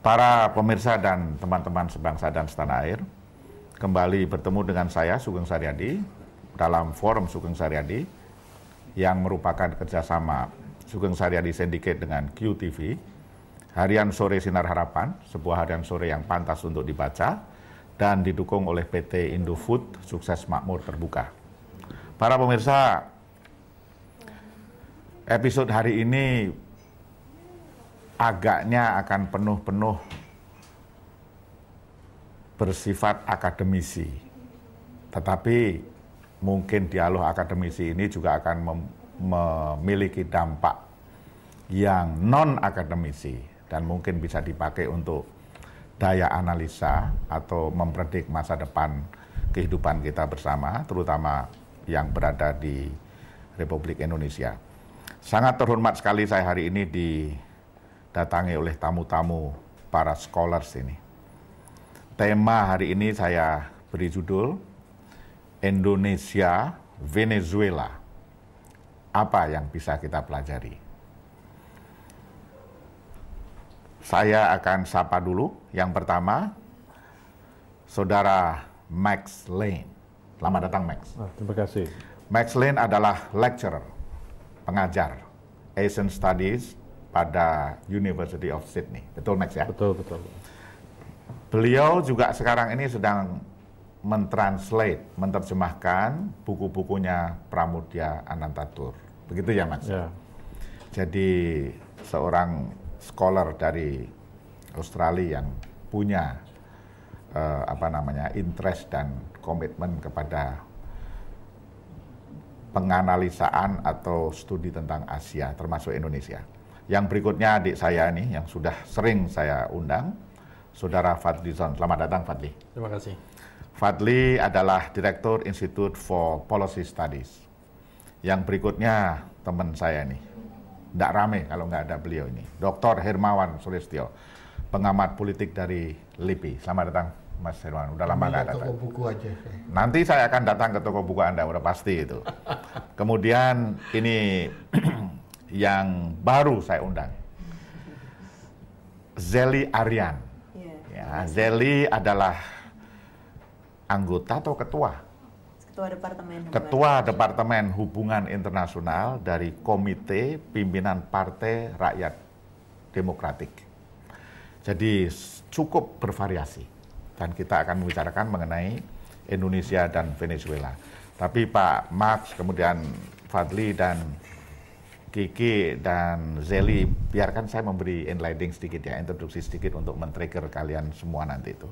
Para pemirsa dan teman-teman sebangsa dan setanah air, kembali bertemu dengan saya Sugeng Saryadi dalam forum Sugeng Saryadi yang merupakan kerjasama Sugeng Saryadi Syndicate dengan QTV Harian Sore Sinar Harapan, sebuah harian sore yang pantas untuk dibaca dan didukung oleh PT Indofood Sukses Makmur Terbuka. Para pemirsa, episode hari ini agaknya akan penuh-penuh bersifat akademisi. Tetapi mungkin dialog akademisi ini juga akan memiliki dampak yang non akademisi dan mungkin bisa dipakai untuk daya analisa atau mempredik masa depan kehidupan kita bersama, terutama yang berada di Republik Indonesia. Sangat terhormat sekali saya hari ini didatangi oleh tamu-tamu para scholars ini. Tema hari ini saya beri judul Indonesia Venezuela. Apa yang bisa kita pelajari? Saya akan sapa dulu. Yang pertama, Saudara Max Lane. Selamat datang Max. Ah, terima kasih. Max Lane adalah lecturer, pengajar Asian Studies pada University of Sydney. Betul Max ya? Betul, betul. Beliau juga sekarang ini sedang mentranslate, menerjemahkan buku-bukunya Pramudia Anantatur. Begitu ya Max. Ya. Jadi seorang scholar dari Australia yang punya uh, apa namanya interest dan komitmen kepada penganalisaan atau studi tentang Asia termasuk Indonesia. Yang berikutnya adik saya ini yang sudah sering saya undang, Saudara Fadli Zon. Selamat datang Fadli. Terima kasih. Fadli adalah Direktur Institute for Policy Studies. Yang berikutnya teman saya nih, tidak rame kalau nggak ada beliau ini. Dr. Hermawan Sulistyo, pengamat politik dari LIPI. Selamat datang. Mas Hermawan udah lama nggak datang. Toko buku aja. Nanti saya akan datang ke toko buku Anda, udah pasti itu. Kemudian ini yang baru saya undang, Zeli Aryan. Iya. Ya, Zeli adalah anggota atau ketua Ketua Departemen Hubungan Ketua Internasional. Departemen Hubungan Internasional dari Komite Pimpinan Partai Rakyat Demokratik. Jadi cukup bervariasi dan kita akan membicarakan mengenai Indonesia dan Venezuela. Tapi Pak Max, kemudian Fadli dan Kiki dan Zeli, biarkan saya memberi enlightening sedikit ya, introduksi sedikit untuk men-trigger kalian semua nanti itu.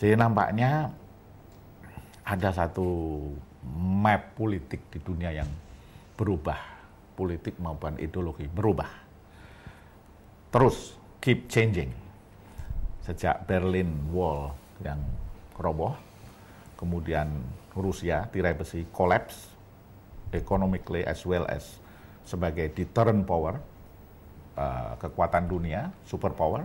Jadi nampaknya ada satu map politik di dunia yang berubah, politik maupun ideologi berubah. Terus keep changing. Sejak Berlin Wall yang roboh, kemudian Rusia tirai besi collapse economically as well as sebagai deterrent power, uh, kekuatan dunia, superpower.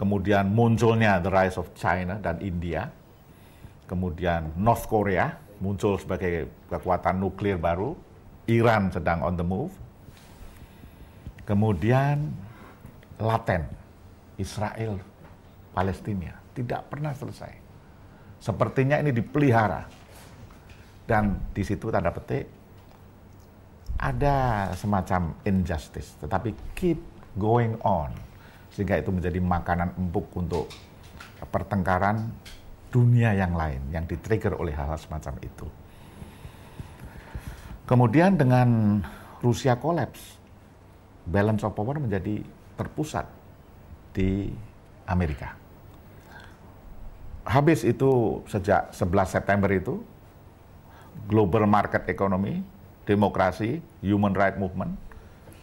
Kemudian munculnya the rise of China dan India kemudian North Korea muncul sebagai kekuatan nuklir baru, Iran sedang on the move, kemudian laten Israel Palestina tidak pernah selesai. Sepertinya ini dipelihara. Dan di situ tanda petik ada semacam injustice, tetapi keep going on sehingga itu menjadi makanan empuk untuk pertengkaran dunia yang lain yang ditrigger oleh hal-hal semacam itu. Kemudian dengan Rusia kolaps, balance of power menjadi terpusat di Amerika. Habis itu sejak 11 September itu, global market economy, demokrasi, human right movement,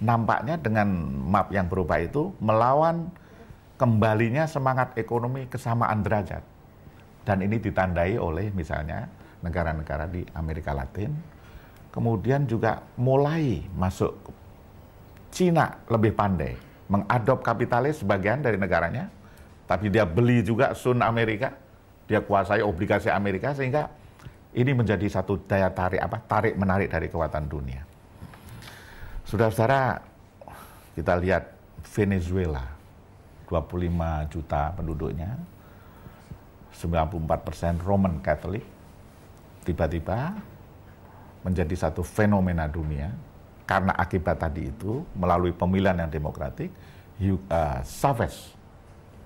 nampaknya dengan map yang berubah itu melawan kembalinya semangat ekonomi kesamaan derajat dan ini ditandai oleh misalnya negara-negara di Amerika Latin. Kemudian juga mulai masuk Cina lebih pandai mengadop kapitalis sebagian dari negaranya, tapi dia beli juga Sun Amerika, dia kuasai obligasi Amerika sehingga ini menjadi satu daya tarik apa tarik menarik dari kekuatan dunia. Saudara-saudara, kita lihat Venezuela 25 juta penduduknya, 94% Roman Catholic tiba-tiba menjadi satu fenomena dunia karena akibat tadi itu melalui pemilihan yang demokratik you, uh, eh, savage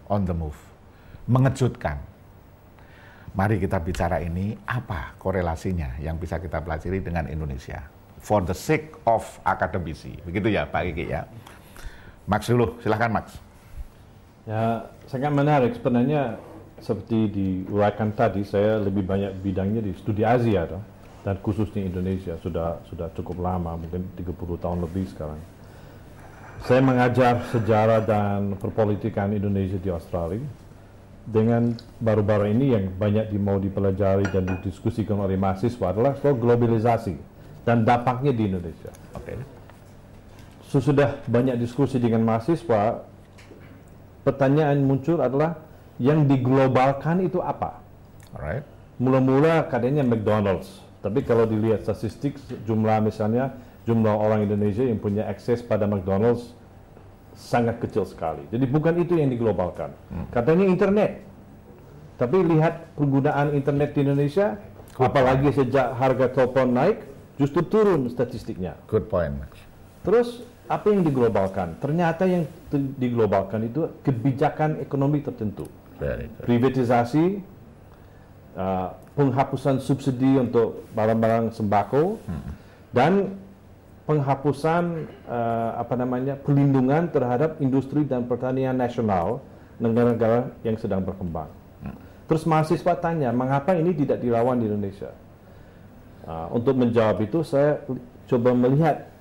on the move mengejutkan mari kita bicara ini apa korelasinya yang bisa kita pelajari dengan Indonesia for the sake of akademisi begitu ya Pak Kiki ya Max dulu silahkan Max ya sangat menarik sebenarnya seperti diuraikan tadi, saya lebih banyak bidangnya di studi Asia toh, dan khususnya Indonesia sudah sudah cukup lama, mungkin 30 tahun lebih sekarang. Saya mengajar sejarah dan perpolitikan Indonesia di Australia dengan baru-baru ini yang banyak di mau dipelajari dan didiskusikan oleh mahasiswa adalah soal globalisasi dan dampaknya di Indonesia. Oke. Okay. Sesudah banyak diskusi dengan mahasiswa, pertanyaan muncul adalah yang diglobalkan itu apa? Alright. Mula-mula katanya McDonald's, tapi kalau dilihat statistik jumlah misalnya jumlah orang Indonesia yang punya akses pada McDonald's sangat kecil sekali. Jadi bukan itu yang diglobalkan. Hmm. Katanya internet. Tapi lihat penggunaan internet di Indonesia, Good apalagi point. sejak harga telepon naik, justru turun statistiknya. Good point. Terus apa yang diglobalkan? Ternyata yang diglobalkan itu kebijakan ekonomi tertentu privatisasi, uh, penghapusan subsidi untuk barang-barang sembako, hmm. dan penghapusan uh, apa namanya pelindungan terhadap industri dan pertanian nasional negara-negara yang sedang berkembang. Hmm. Terus mahasiswa tanya, mengapa ini tidak dilawan di Indonesia? Uh, untuk menjawab itu saya coba melihat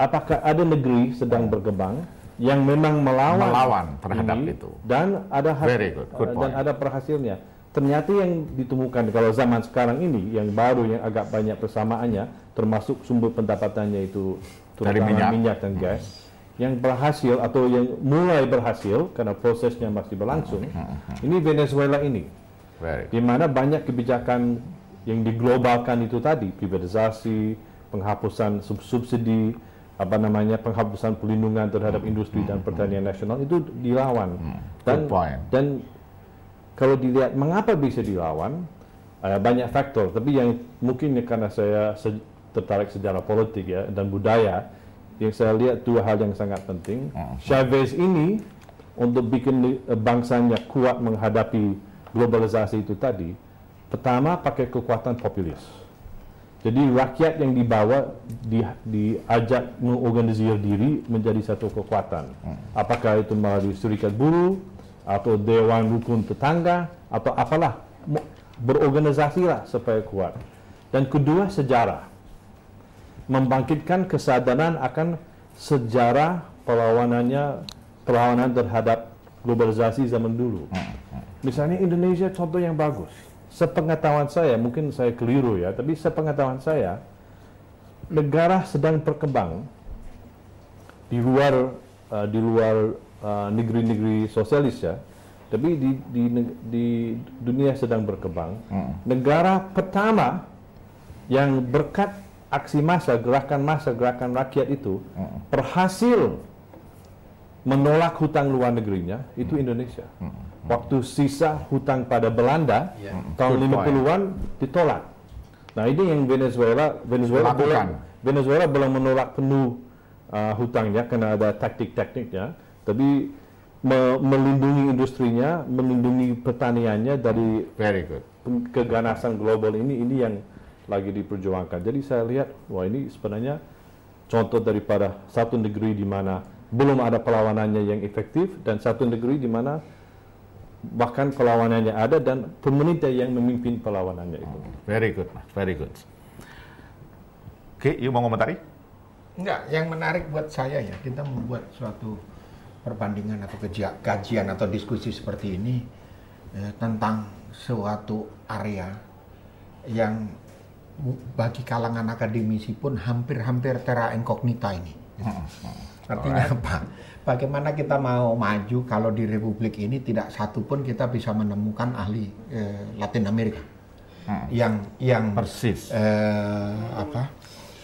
apakah ada negeri sedang hmm. berkembang yang memang melawan, melawan terhadap ini, itu dan ada hasil, Very good. Good dan ada perhasilnya. Ternyata yang ditemukan kalau zaman sekarang ini yang baru yang agak banyak persamaannya termasuk sumber pendapatannya itu dari minyak. minyak dan hmm. gas hmm. yang berhasil atau yang mulai berhasil karena prosesnya masih berlangsung. Hmm. Hmm. hmm. Ini Venezuela ini. Di mana banyak kebijakan yang diglobalkan itu tadi privatisasi, penghapusan sub subsidi apa namanya penghapusan pelindungan terhadap hmm. industri dan hmm. pertanian nasional itu dilawan hmm. dan dan kalau dilihat mengapa bisa dilawan eh, banyak faktor tapi yang mungkin karena saya se tertarik sejarah politik ya dan budaya yang saya lihat dua hal yang sangat penting hmm. Chavez ini untuk bikin eh, bangsanya kuat menghadapi globalisasi itu tadi pertama pakai kekuatan populis jadi rakyat yang dibawa di, diajak mengorganisir diri menjadi satu kekuatan. Hmm. Apakah itu melalui serikat buruh atau dewan rukun tetangga atau apalah berorganisasilah supaya kuat. Dan kedua sejarah membangkitkan kesadaran akan sejarah perlawanannya perlawanan terhadap globalisasi zaman dulu. Hmm, hmm. Misalnya Indonesia contoh yang bagus sepengetahuan saya, mungkin saya keliru ya, tapi sepengetahuan saya, negara sedang berkembang di luar uh, di luar eh, negeri-negeri uh, sosialis ya, tapi di, di di dunia sedang berkembang. Hmm. Negara pertama yang berkat aksi massa, gerakan massa, gerakan rakyat itu hmm. berhasil menolak hutang luar negerinya itu hmm. Indonesia. Hmm waktu sisa hutang pada Belanda yeah. Hmm. tahun 50-an ditolak. Nah ini yang Venezuela Venezuela belum Venezuela belum menolak penuh uh, hutangnya karena ada taktik-taktiknya, tapi me melindungi industrinya, melindungi pertaniannya dari Very good. keganasan global ini ini yang lagi diperjuangkan. Jadi saya lihat wah ini sebenarnya contoh daripada satu negeri di mana belum ada perlawanannya yang efektif dan satu negeri di mana bahkan perlawanannya ada dan pemerintah yang memimpin perlawanannya itu. Very good, very good. Oke, okay, yuk mau komentari? Enggak, yang menarik buat saya ya, kita membuat suatu perbandingan atau kajian atau diskusi seperti ini eh, tentang suatu area yang bagi kalangan akademisi pun hampir-hampir terra incognita ini. Hmm, hmm. Artinya apa? bagaimana kita mau maju kalau di republik ini tidak satu pun kita bisa menemukan ahli eh, Latin Amerika hmm. yang yang persis eh, apa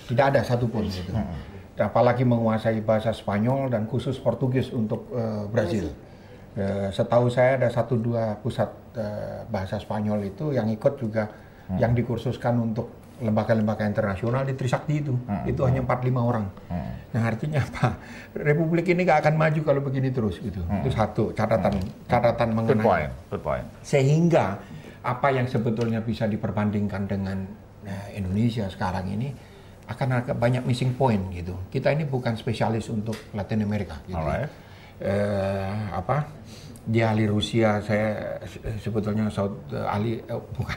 tidak ada satupun gitu. Hmm. apalagi menguasai bahasa Spanyol dan khusus Portugis untuk eh, Brazil. Eh, setahu saya ada satu dua pusat eh, bahasa Spanyol itu yang ikut juga hmm. yang dikursuskan untuk lembaga-lembaga internasional di Trisakti itu. Hmm. Itu hanya 4-5 orang. Hmm. Nah artinya apa? Republik ini gak akan maju kalau begini terus gitu. Hmm. Itu satu catatan hmm. catatan mengenai. Good point. Good point. Sehingga apa yang sebetulnya bisa diperbandingkan dengan nah, Indonesia sekarang ini akan agak banyak missing point gitu. Kita ini bukan spesialis untuk Latin Amerika. Gitu. Ya. Alright. Eh, apa? Di ahli Rusia saya eh, sebetulnya South eh, ahli eh, bukan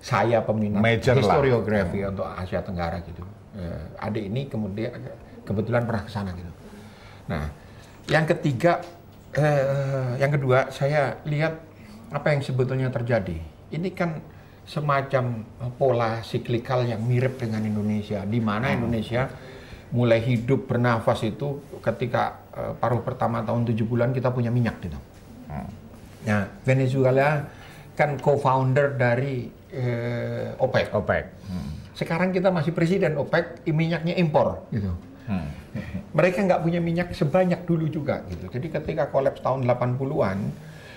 saya peminat Major historiografi lah. untuk Asia Tenggara gitu. Uh, adik ini kemudian kebetulan pernah ke sana gitu. Nah, yang ketiga, uh, yang kedua saya lihat apa yang sebetulnya terjadi. Ini kan semacam pola siklikal yang mirip dengan Indonesia, di mana hmm. Indonesia mulai hidup bernafas itu ketika uh, paruh pertama tahun tujuh bulan kita punya minyak gitu. Hmm. Nah, Venezuela kan co-founder dari eh, OPEC. OPEC. Hmm. Sekarang kita masih presiden OPEC, minyaknya impor gitu. Hmm. Mereka nggak punya minyak sebanyak dulu juga gitu. Jadi ketika kolaps tahun 80-an,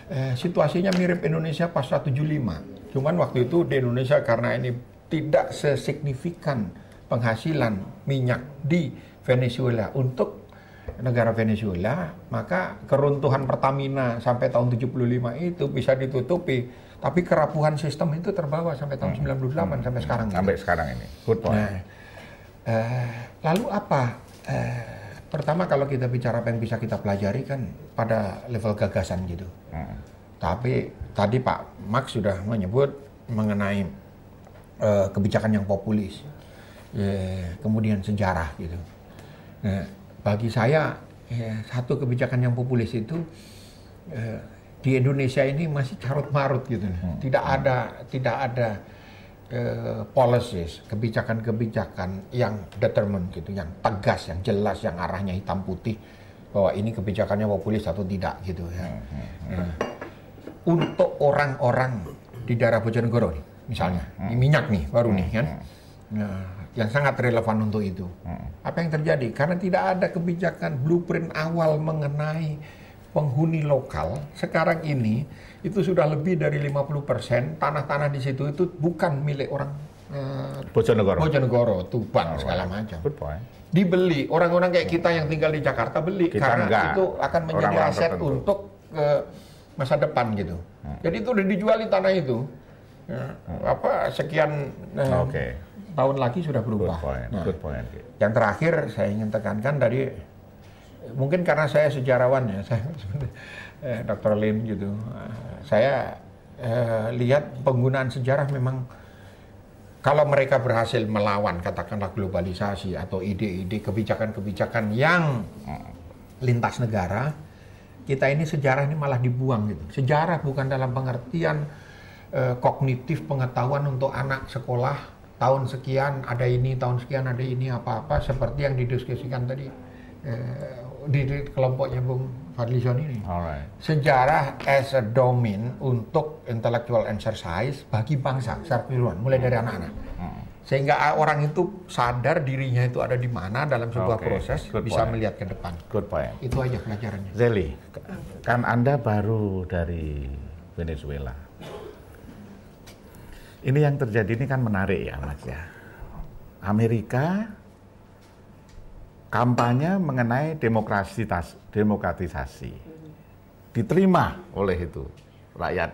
eh, situasinya mirip Indonesia pasca 75. Cuman waktu itu di Indonesia karena ini tidak sesignifikan penghasilan minyak di Venezuela untuk negara Venezuela, maka keruntuhan Pertamina sampai tahun 75 itu bisa ditutupi tapi kerapuhan sistem itu terbawa sampai tahun hmm. 98 hmm. Ya. sampai sekarang. Sampai gitu. sekarang ini. Good point. Nah, uh, lalu apa? Uh, pertama kalau kita bicara apa yang bisa kita pelajari kan pada level gagasan gitu. Hmm. Tapi tadi Pak Max sudah menyebut mengenai uh, kebijakan yang populis, yeah, kemudian sejarah gitu. Nah, bagi saya ya, satu kebijakan yang populis itu eh, di Indonesia ini masih carut marut gitu. Hmm. Tidak hmm. ada tidak ada uh, policies, kebijakan-kebijakan yang determined gitu, yang tegas, yang jelas, yang arahnya hitam putih bahwa ini kebijakannya populis atau tidak gitu ya. Hmm. Hmm. hmm. Nah, untuk orang-orang di daerah Bojonegoro nih, misalnya, hmm. ini minyak nih baru hmm, nih kan. Nah, yang sangat relevan untuk itu. Apa yang terjadi? Karena tidak ada kebijakan blueprint awal mengenai penghuni lokal sekarang ini itu sudah lebih dari 50% tanah-tanah di situ itu bukan milik orang uh, Bojonegoro. Bojonegoro, Tuban oh, segala macam. Good point. Dibeli orang-orang kayak kita yang tinggal di Jakarta beli kita karena enggak. itu akan menjadi orang aset tertentu. untuk uh, masa depan gitu. Hmm. Jadi itu udah di tanah itu. Ya, hmm. apa sekian eh, okay. tahun lagi sudah berubah. Good point. Nah, Good point. Yang terakhir saya ingin tekankan dari mungkin karena saya sejarawan ya, saya eh, Dr. Lim gitu. Eh, saya eh, lihat penggunaan sejarah memang kalau mereka berhasil melawan katakanlah globalisasi atau ide-ide kebijakan-kebijakan yang lintas negara, kita ini sejarah ini malah dibuang gitu. Sejarah bukan dalam pengertian eh, kognitif pengetahuan untuk anak sekolah tahun sekian ada ini, tahun sekian ada ini apa-apa seperti yang didiskusikan tadi. Eh, di, di kelompoknya Bung Fadlison ini. Alright. Sejarah as a domain untuk intellectual exercise bagi bangsa secara keseluruhan, mulai dari hmm. anak-anak. Hmm. Sehingga ah, orang itu sadar dirinya itu ada di mana dalam sebuah okay. proses, Good bisa point. melihat ke depan. Good point. Itu aja pelajarannya. Zeli, kan Anda baru dari Venezuela. Ini yang terjadi ini kan menarik ya, Mas ya. Amerika kampanye mengenai demokrasi demokratisasi diterima oleh itu rakyat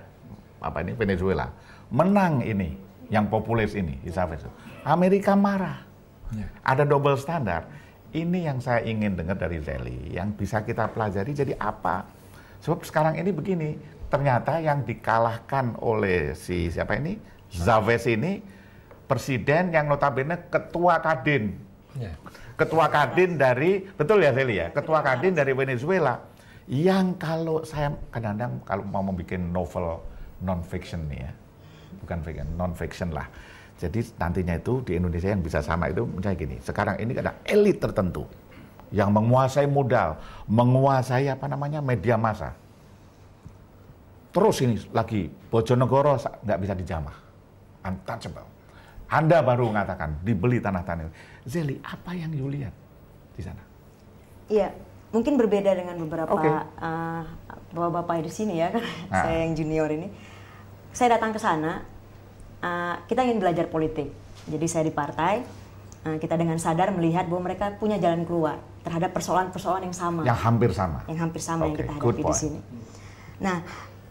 apa ini Venezuela menang ini yang populis ini Isabel Amerika marah ya. ada double standar ini yang saya ingin dengar dari Zeli yang bisa kita pelajari jadi apa sebab sekarang ini begini ternyata yang dikalahkan oleh si siapa ini Zaves ini presiden yang notabene ketua Kadin ya ketua kadin dari betul ya Seli ya, ketua kadin dari Venezuela yang kalau saya kadang-kadang kalau mau membuat novel non fiction nih ya, bukan fiction, non fiction lah. Jadi nantinya itu di Indonesia yang bisa sama itu misalnya gini, sekarang ini kan ada elit tertentu yang menguasai modal, menguasai apa namanya media massa. Terus ini lagi Bojonegoro nggak bisa dijamah, untouchable anda baru mengatakan dibeli tanah tani. Zeli, apa yang you lihat di sana? Iya, mungkin berbeda dengan beberapa okay. Eh, uh, bapak-bapak di sini ya, nah. saya yang junior ini. Saya datang ke sana, uh, kita ingin belajar politik. Jadi saya di partai, uh, kita dengan sadar melihat bahwa mereka punya jalan keluar terhadap persoalan-persoalan yang sama. Yang hampir sama. Yang hampir sama okay. yang kita hadapi di sini. Nah,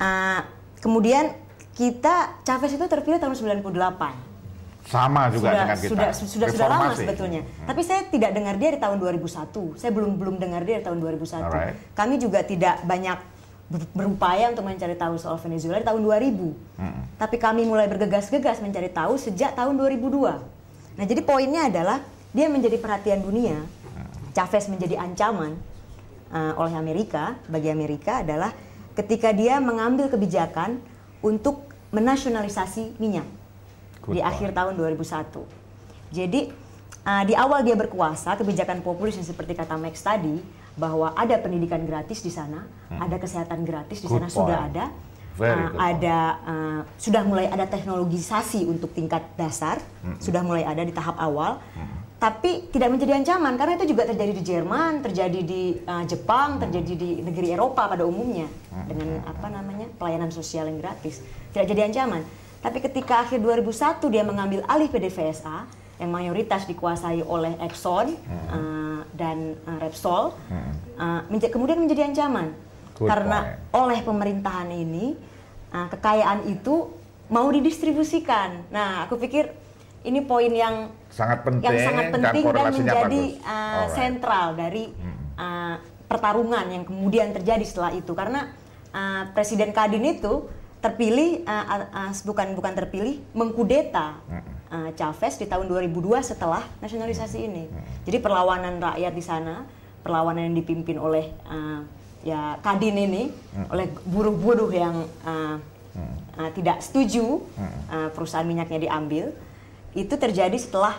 uh, kemudian kita Chavez itu terpilih tahun 98 sama juga sudah, dengan kita. Sudah sudah, sudah lama sebetulnya. Hmm. Tapi saya tidak dengar dia di tahun 2001. Saya belum belum dengar dia di tahun 2001. Alright. Kami juga tidak banyak berupaya untuk mencari tahu soal Venezuela di tahun 2000. Hmm. Tapi kami mulai bergegas-gegas mencari tahu sejak tahun 2002. Nah, jadi poinnya adalah dia menjadi perhatian dunia. Hmm. Chavez menjadi ancaman uh, oleh Amerika bagi Amerika adalah ketika dia mengambil kebijakan untuk menasionalisasi minyak Good di point. akhir tahun 2001. Jadi uh, di awal dia berkuasa kebijakan populis yang seperti kata Max tadi bahwa ada pendidikan gratis di sana, hmm. ada kesehatan gratis di good sana point. sudah ada. Uh, ada uh, sudah mulai ada teknologisasi untuk tingkat dasar, hmm. sudah mulai ada di tahap awal. Hmm tapi tidak menjadi ancaman karena itu juga terjadi di Jerman, terjadi di uh, Jepang, hmm. terjadi di negeri Eropa pada umumnya hmm. dengan hmm. apa namanya pelayanan sosial yang gratis tidak jadi ancaman. Tapi ketika akhir 2001 dia mengambil alih PDVSA yang mayoritas dikuasai oleh Exxon hmm. uh, dan uh, Repsol, hmm. uh, menja kemudian menjadi ancaman Good karena point. oleh pemerintahan ini uh, kekayaan itu mau didistribusikan. Nah, aku pikir ini poin yang sangat penting, yang sangat penting dan, dan menjadi uh, right. sentral dari uh, pertarungan yang kemudian terjadi setelah itu karena uh, Presiden Kadin itu terpilih uh, uh, bukan bukan terpilih mengkudeta uh, Chavez di tahun 2002 setelah nasionalisasi ini. Jadi perlawanan rakyat di sana, perlawanan yang dipimpin oleh uh, ya Kadin ini oleh buruh-buruh yang uh, uh, tidak setuju uh, perusahaan minyaknya diambil itu terjadi setelah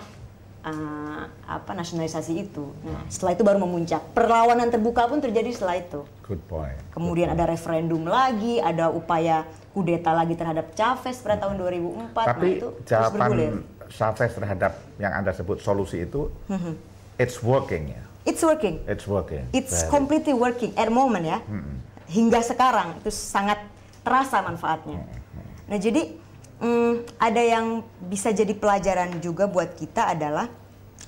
uh, apa nasionalisasi itu. Nah, hmm. setelah itu baru memuncak. Perlawanan terbuka pun terjadi setelah itu. Good point. Kemudian Good point. ada referendum lagi, ada upaya kudeta lagi terhadap Chavez pada tahun 2004. Tapi nah, itu jawaban Chavez terhadap yang Anda sebut solusi itu mm-hmm. it's working ya. It's working. It's working. It's Very. completely working at moment ya. hmm Hingga sekarang itu sangat terasa manfaatnya. hmm Nah, jadi Hmm, ada yang bisa jadi pelajaran juga buat kita adalah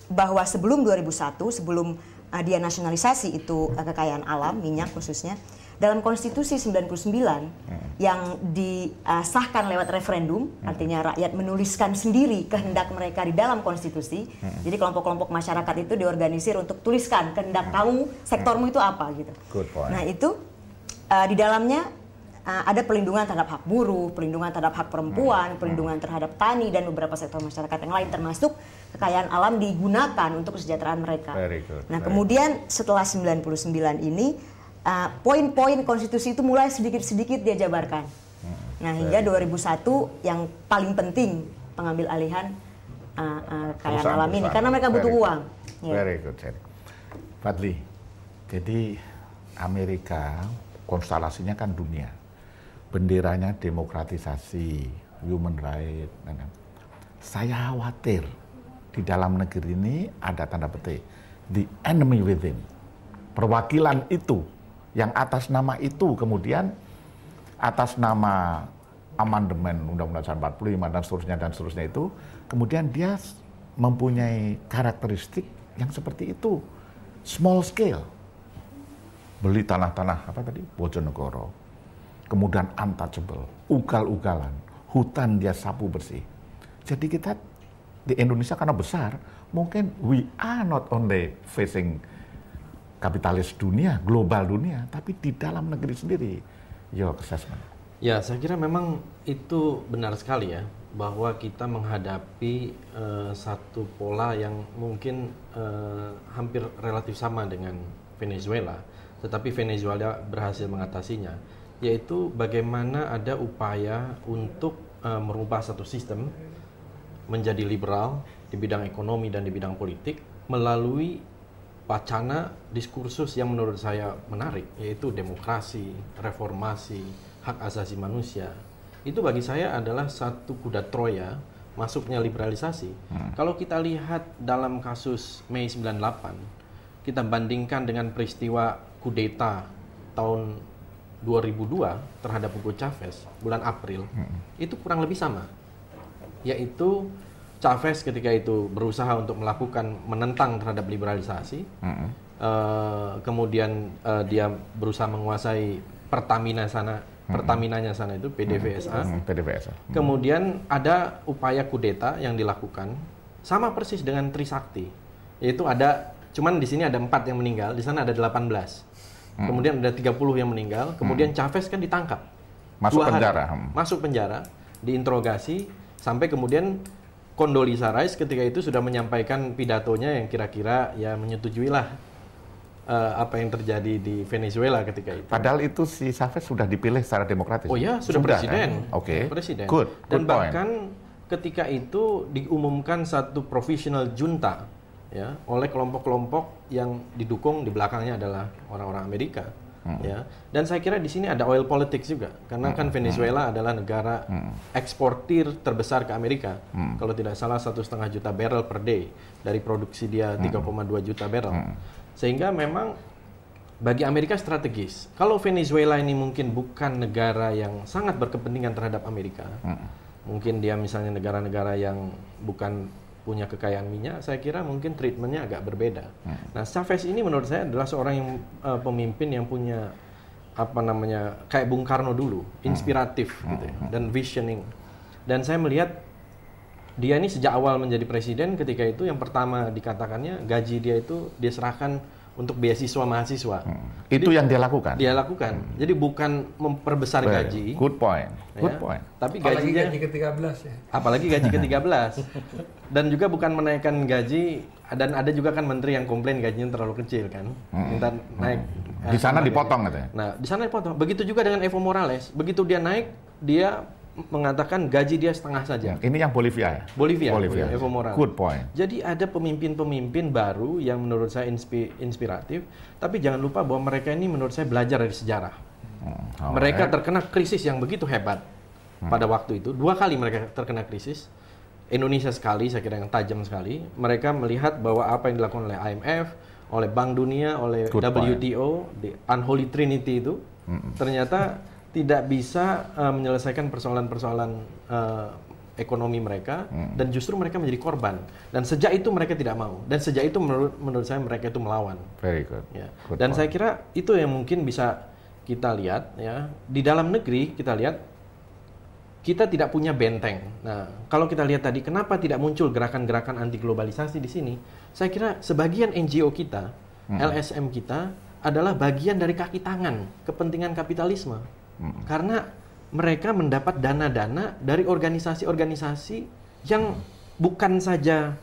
bahwa sebelum 2001, sebelum uh, dia nasionalisasi itu uh, kekayaan alam, minyak khususnya, dalam konstitusi 99 hmm. yang disahkan ah, lewat referendum, hmm. artinya rakyat menuliskan sendiri kehendak mereka di dalam konstitusi. Hmm. Jadi kelompok-kelompok masyarakat itu diorganisir untuk tuliskan kehendak kamu, sektormu itu apa gitu. Nah itu uh, di dalamnya uh, ada pelindungan terhadap hak buruh, pelindungan terhadap hak perempuan, hmm. pelindungan terhadap tani dan beberapa sektor masyarakat yang lain termasuk kekayaan alam digunakan untuk kesejahteraan mereka. Nah, kemudian setelah 99 ini eh, poin-poin uh, konstitusi itu mulai sedikit-sedikit dia jabarkan. Hmm. Nah, hingga 2001 yang paling penting pengambil alihan uh, uh, kekayaan perusahaan, alam ini karena mereka butuh iya. Very uang. Good. Yeah. Fadli. Jadi Amerika konstelasinya kan dunia benderanya demokratisasi, human right. Saya khawatir di dalam negeri ini ada tanda petik the enemy within. Perwakilan itu yang atas nama itu kemudian atas nama amandemen Undang-Undang 45 dan seterusnya dan seterusnya itu kemudian dia mempunyai karakteristik yang seperti itu small scale beli tanah-tanah apa tadi Bojonegoro kemudian untouchable, ugal-ugalan, hutan dia sapu bersih. Jadi kita di Indonesia karena besar, mungkin we are not only facing kapitalis dunia, global dunia, tapi di dalam negeri sendiri. Your assessment. Ya, saya kira memang itu benar sekali ya bahwa kita menghadapi uh, satu pola yang mungkin uh, hampir relatif sama dengan Venezuela, tetapi Venezuela berhasil mengatasinya yaitu bagaimana ada upaya untuk uh, merubah satu sistem menjadi liberal di bidang ekonomi dan di bidang politik melalui wacana diskursus yang menurut saya menarik yaitu demokrasi, reformasi, hak asasi manusia. Itu bagi saya adalah satu kuda Troya masuknya liberalisasi. Hmm. Kalau kita lihat dalam kasus Mei 98, kita bandingkan dengan peristiwa kudeta tahun 2002 terhadap Hugo Chavez bulan April hmm. itu kurang lebih sama yaitu Chavez ketika itu berusaha untuk melakukan menentang terhadap liberalisasi hmm. uh, kemudian uh, dia berusaha menguasai Pertamina sana hmm. Pertaminanya sana itu PDVSA hmm. PDVSA hmm. kemudian ada upaya kudeta yang dilakukan sama persis dengan Trisakti yaitu ada cuman di sini ada empat yang meninggal di sana ada 18 hmm. kemudian ada 30 yang meninggal, kemudian hmm. Chavez kan ditangkap. Masuk Dua penjara. Hmm. masuk penjara, diinterogasi, sampai kemudian Condoleezza Rice ketika itu sudah menyampaikan pidatonya yang kira-kira ya menyetujui lah uh, eh, apa yang terjadi di Venezuela ketika itu. Padahal itu si Chavez sudah dipilih secara demokratis. Oh ya, sudah, sudah presiden. Kan? Oke. Okay. Presiden. Good. Good Dan point. bahkan ketika itu diumumkan satu provisional junta ya oleh kelompok-kelompok yang didukung di belakangnya adalah orang-orang Amerika hmm. ya dan saya kira di sini ada oil politics juga karena hmm. kan hmm. Venezuela hmm. adalah negara hmm. eksportir terbesar ke Amerika hmm. kalau tidak salah satu setengah juta barrel per day dari produksi dia 3,2 hmm. juta barrel hmm. sehingga memang bagi Amerika strategis kalau Venezuela ini mungkin bukan negara yang sangat berkepentingan terhadap Amerika hmm. mungkin dia misalnya negara-negara yang bukan punya kekayaan minyak, saya kira mungkin treatmentnya agak berbeda. Hmm. Nah, Chavez ini menurut saya adalah seorang yang uh, pemimpin yang punya apa namanya kayak Bung Karno dulu, hmm. inspiratif hmm. gitu ya, hmm. dan visioning. Dan saya melihat dia ini sejak awal menjadi presiden ketika itu yang pertama dikatakannya gaji dia itu dia serahkan untuk beasiswa mahasiswa. Hmm. Jadi, Itu yang dia lakukan. Dia lakukan. Hmm. Jadi bukan memperbesar Baik. gaji. Good point. Good ya. point. Tapi apalagi gaji ke-13 ya. Apalagi gaji ke-13. dan juga bukan menaikkan gaji dan ada juga kan menteri yang komplain gajinya terlalu kecil kan. Hmm. Minta hmm. naik. Hmm. Di sana nah, dipotong katanya. Nah, di sana dipotong. Begitu juga dengan Evo Morales. Begitu dia naik, dia mengatakan gaji dia setengah saja. Ya, ini yang Bolivia ya? Bolivia, Bolivia. Evo Morales. Good point. Jadi ada pemimpin-pemimpin baru yang menurut saya inspi inspiratif, tapi jangan lupa bahwa mereka ini menurut saya belajar dari sejarah. Hmm, right. mereka terkena krisis yang begitu hebat hmm. pada waktu itu. Dua kali mereka terkena krisis. Indonesia sekali, saya kira yang tajam sekali. Mereka melihat bahwa apa yang dilakukan oleh IMF, oleh Bank Dunia, oleh Good WTO, point. the unholy trinity itu, hmm. ternyata tidak bisa uh, menyelesaikan persoalan-persoalan uh, ekonomi mereka hmm. dan justru mereka menjadi korban dan sejak itu mereka tidak mau dan sejak itu menurut menurut saya mereka itu melawan. Very good. Ya. good dan point. saya kira itu yang mungkin bisa kita lihat ya di dalam negeri kita lihat kita tidak punya benteng. Nah, kalau kita lihat tadi kenapa tidak muncul gerakan-gerakan anti globalisasi di sini? Saya kira sebagian NGO kita, hmm. LSM kita adalah bagian dari kaki tangan kepentingan kapitalisme karena mereka mendapat dana-dana dari organisasi-organisasi yang hmm. bukan saja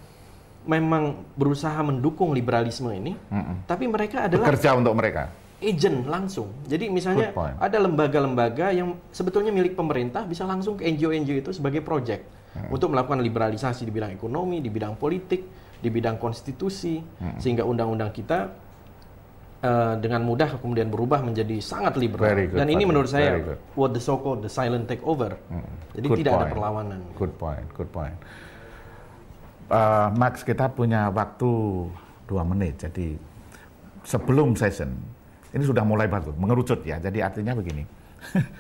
memang berusaha mendukung liberalisme ini, hmm. tapi mereka adalah kerja untuk mereka agent langsung. Jadi misalnya ada lembaga-lembaga yang sebetulnya milik pemerintah bisa langsung ke NGO-NGO itu sebagai proyek hmm. untuk melakukan liberalisasi di bidang ekonomi, di bidang politik, di bidang konstitusi hmm. sehingga undang-undang kita Eh, dengan mudah kemudian berubah menjadi sangat liberal. good, Dan ini menurut saya good. what the so-called the silent takeover. Hmm. Jadi good tidak point. ada perlawanan. Good point, good point. Uh, Max kita punya waktu dua menit, jadi sebelum session ini sudah mulai bagus, mengerucut ya. Jadi artinya begini,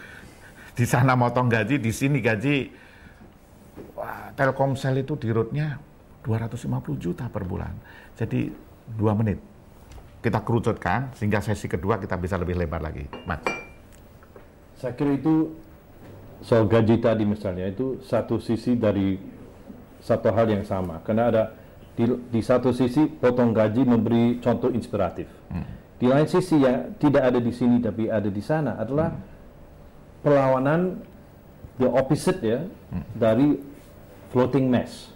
di sana motong gaji, di sini gaji wah, Telkomsel itu di rootnya 250 juta per bulan. Jadi dua menit kita kerucutkan sehingga sesi kedua kita bisa lebih lebar lagi, Mas. Saya kira itu soal gaji tadi misalnya itu satu sisi dari satu hal yang sama karena ada di, di satu sisi potong gaji memberi contoh inspiratif. Hmm. Di lain sisi ya tidak ada di sini tapi ada di sana adalah hmm. perlawanan the opposite ya hmm. dari floating mass.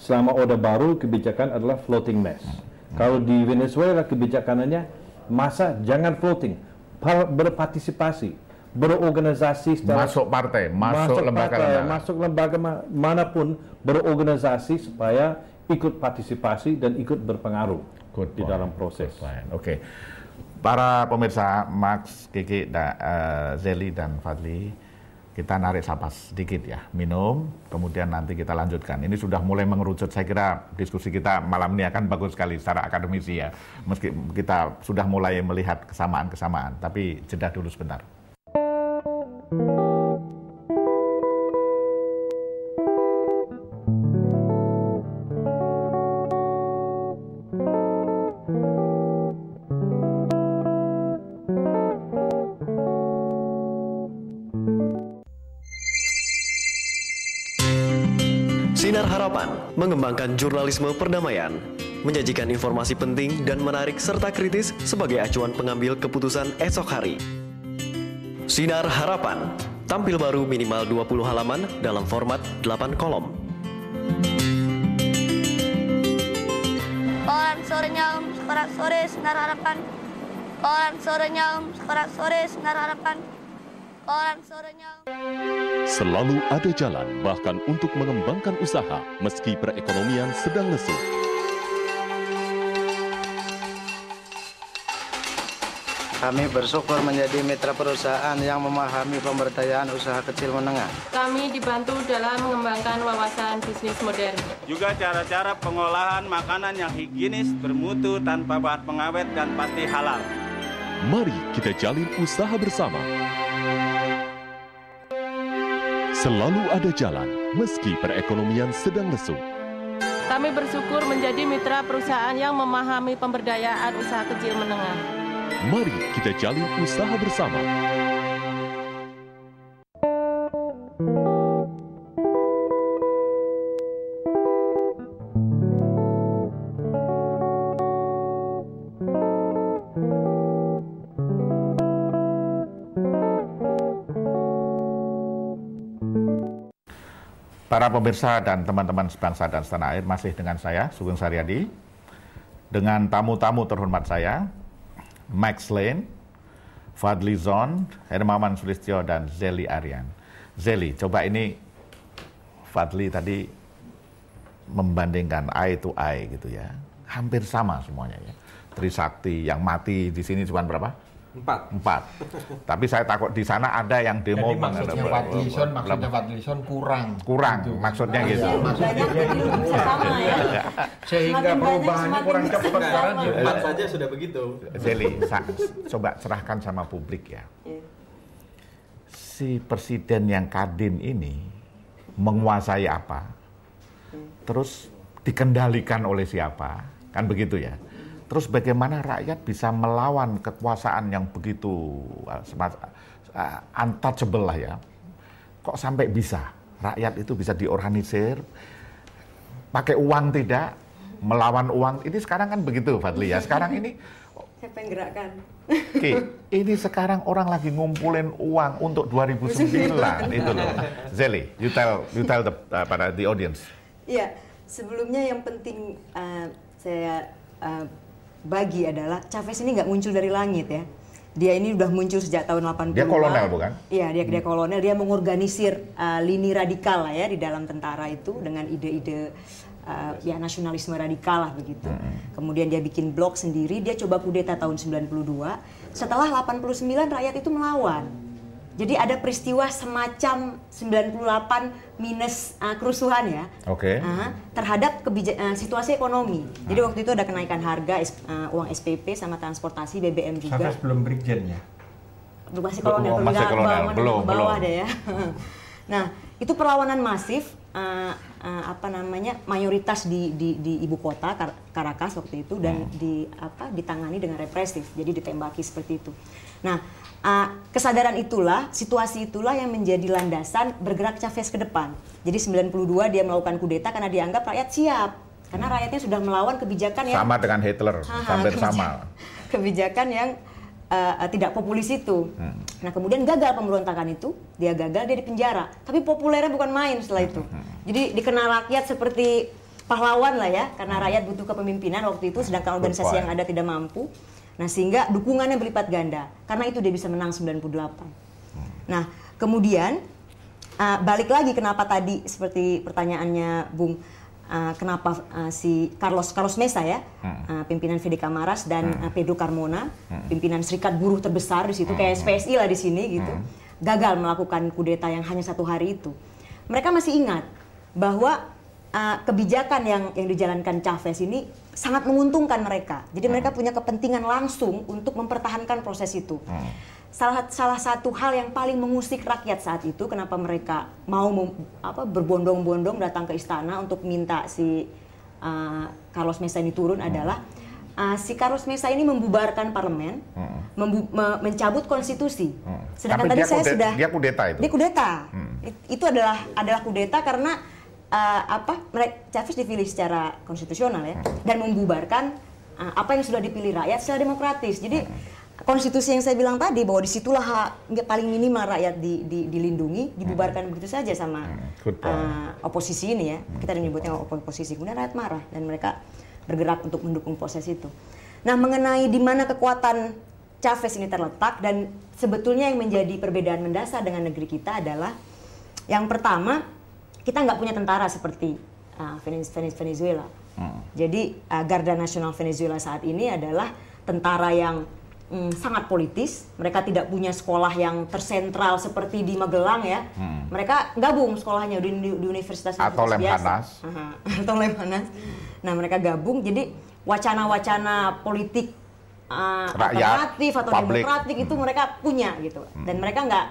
Selama order Baru kebijakan adalah floating mass. Hmm kalau di Venezuela kebijakannya masa jangan floating, berpartisipasi, berorganisasi secara masuk partai, masuk, masuk lembaga partai, lembaga. masuk lembaga manapun berorganisasi supaya ikut partisipasi dan ikut berpengaruh Good di point. dalam proses. Oke. Okay. Para pemirsa Max, Kiki, da, uh, Zeli dan Fadli kita narik sapas sedikit ya, minum, kemudian nanti kita lanjutkan. Ini sudah mulai mengerucut, saya kira diskusi kita malam ini akan bagus sekali secara akademisi ya, meski kita sudah mulai melihat kesamaan-kesamaan, tapi jeda dulu sebentar. Thank you. mengembangkan jurnalisme perdamaian, menyajikan informasi penting dan menarik serta kritis sebagai acuan pengambil keputusan esok hari. Sinar Harapan, tampil baru minimal 20 halaman dalam format 8 kolom. Orang sorenya um, sore, sinar harapan. Orang sorenya um, sore, sinar harapan orang Selalu ada jalan bahkan untuk mengembangkan usaha meski perekonomian sedang lesu. Kami bersyukur menjadi mitra perusahaan yang memahami pemberdayaan usaha kecil menengah. Kami dibantu dalam mengembangkan wawasan bisnis modern. Juga cara-cara pengolahan makanan yang higienis, bermutu, tanpa bahan pengawet, dan pasti halal. Mari kita jalin usaha bersama. Selalu ada jalan, meski perekonomian sedang lesu. Kami bersyukur menjadi mitra perusahaan yang memahami pemberdayaan usaha kecil menengah. Mari kita jalin usaha bersama. para pemirsa dan teman-teman sebangsa dan setanah air masih dengan saya Sugeng Saryadi dengan tamu-tamu terhormat saya Max Lane, Fadli Zon, Hermawan Sulistyo dan Zeli Aryan. Zeli, coba ini Fadli tadi membandingkan eye to eye gitu ya. Hampir sama semuanya ya. Trisakti yang mati di sini cuma berapa? Empat. Empat. Tapi saya takut di sana ada yang demo Jadi maksudnya Fadlison, maksudnya Fadlison kurang. Kurang, gitu. maksudnya gitu. Iya, ya. Sehingga perubahannya kurang cepat. Sekarang empat saja sudah begitu. Jadi coba serahkan sama publik ya. Iya. Si presiden yang kadin ini menguasai apa? Iya. Terus dikendalikan oleh siapa? Kan begitu ya. Terus bagaimana rakyat bisa melawan kekuasaan yang begitu uh, untouchable lah ya. Kok sampai bisa? Rakyat itu bisa diorganisir, pakai uang tidak, melawan uang. Ini sekarang kan begitu Fadli ya. Sekarang ini saya penggerakan. Oke, ini sekarang orang lagi ngumpulin uang untuk 2009 itu loh. Zeli, you tell you tell the, uh, pada the audience. Iya, sebelumnya yang penting uh, saya uh, bagi adalah Chavez ini nggak muncul dari langit ya. Dia ini sudah muncul sejak tahun 80-an. Dia kolonel bukan? Iya, dia hmm. dia kolonel, dia mengorganisir uh, lini radikal lah ya di dalam tentara itu dengan ide-ide uh, ya nasionalisme radikal lah begitu. Hmm. Kemudian dia bikin blog sendiri, dia coba kudeta tahun 92. Setelah 89 rakyat itu melawan jadi ada peristiwa semacam 98 minus uh, kerusuhan ya. Oke. Okay. Uh, terhadap uh, situasi ekonomi. Nah. Jadi waktu itu ada kenaikan harga uh, uang SPP sama transportasi BBM juga. Sampai sebelum Brigjen ya. Masih kolonel, masih kolonel, belum, bawah belum. deh ya. nah, itu perlawanan masif uh, uh, apa namanya mayoritas di, di, di ibu kota Kar Karakas waktu itu dan hmm. di apa ditangani dengan represif jadi ditembaki seperti itu. Nah Uh, kesadaran itulah, situasi itulah yang menjadi landasan bergerak Chavez ke depan. Jadi 92 dia melakukan kudeta karena dianggap rakyat siap. Karena hmm. rakyatnya sudah melawan kebijakan yang sama dengan Hitler, ha, hampir sama. Kebijakan yang uh, tidak populis itu. Hmm. Nah, kemudian gagal pemberontakan itu, dia gagal dia dipenjara. Tapi populernya bukan main setelah itu. Hmm. Jadi dikenal rakyat seperti pahlawan lah ya, karena hmm. rakyat butuh kepemimpinan waktu itu hmm. sedangkan organisasi yang ada tidak mampu. Nah, sehingga dukungannya berlipat ganda. Karena itu dia bisa menang 98. Nah, kemudian uh, balik lagi kenapa tadi seperti pertanyaannya Bung uh, kenapa uh, si Carlos Carlos Mesa ya hmm. uh, pimpinan Fede Camaras dan hmm. uh, Pedro Carmona hmm. pimpinan serikat buruh terbesar di situ hmm. kayak SPSI lah di sini gitu hmm. gagal melakukan kudeta yang hanya satu hari itu mereka masih ingat bahwa uh, kebijakan yang yang dijalankan Chavez ini sangat menguntungkan mereka. Jadi hmm. mereka punya kepentingan langsung untuk mempertahankan proses itu. Hmm. Salah salah satu hal yang paling mengusik rakyat saat itu kenapa mereka mau mem, apa berbondong-bondong datang ke istana untuk minta si uh, Carlos Mesa ini turun hmm. adalah uh, si Carlos Mesa ini membubarkan parlemen, hmm. me mencabut konstitusi. Hmm. Sedangkan Tapi tadi saya sudah dia kudeta itu. Dia kudeta. Hmm. It, itu adalah adalah kudeta karena uh, apa mereka Chavez dipilih secara konstitusional ya dan membubarkan uh, apa yang sudah dipilih rakyat secara demokratis. Jadi konstitusi yang saya bilang tadi bahwa disitulah hak paling minimal rakyat di, di, dilindungi dibubarkan begitu saja sama uh, oposisi ini ya kita menyebutnya oposisi kemudian rakyat marah dan mereka bergerak untuk mendukung proses itu. Nah mengenai di mana kekuatan Chavez ini terletak dan sebetulnya yang menjadi perbedaan mendasar dengan negeri kita adalah yang pertama kita nggak punya tentara seperti uh, Venezuela. Hmm. Jadi uh, Garda Nasional Venezuela saat ini adalah tentara yang mm, sangat politis. Mereka tidak punya sekolah yang tersentral seperti di Magelang ya. Hmm. Mereka gabung sekolahnya di, di, di universitas, atau Lemhanas. atau Lemhanas. Nah mereka gabung. Jadi wacana-wacana politik uh, alternatif atau demokratik itu hmm. mereka punya gitu. Dan hmm. mereka nggak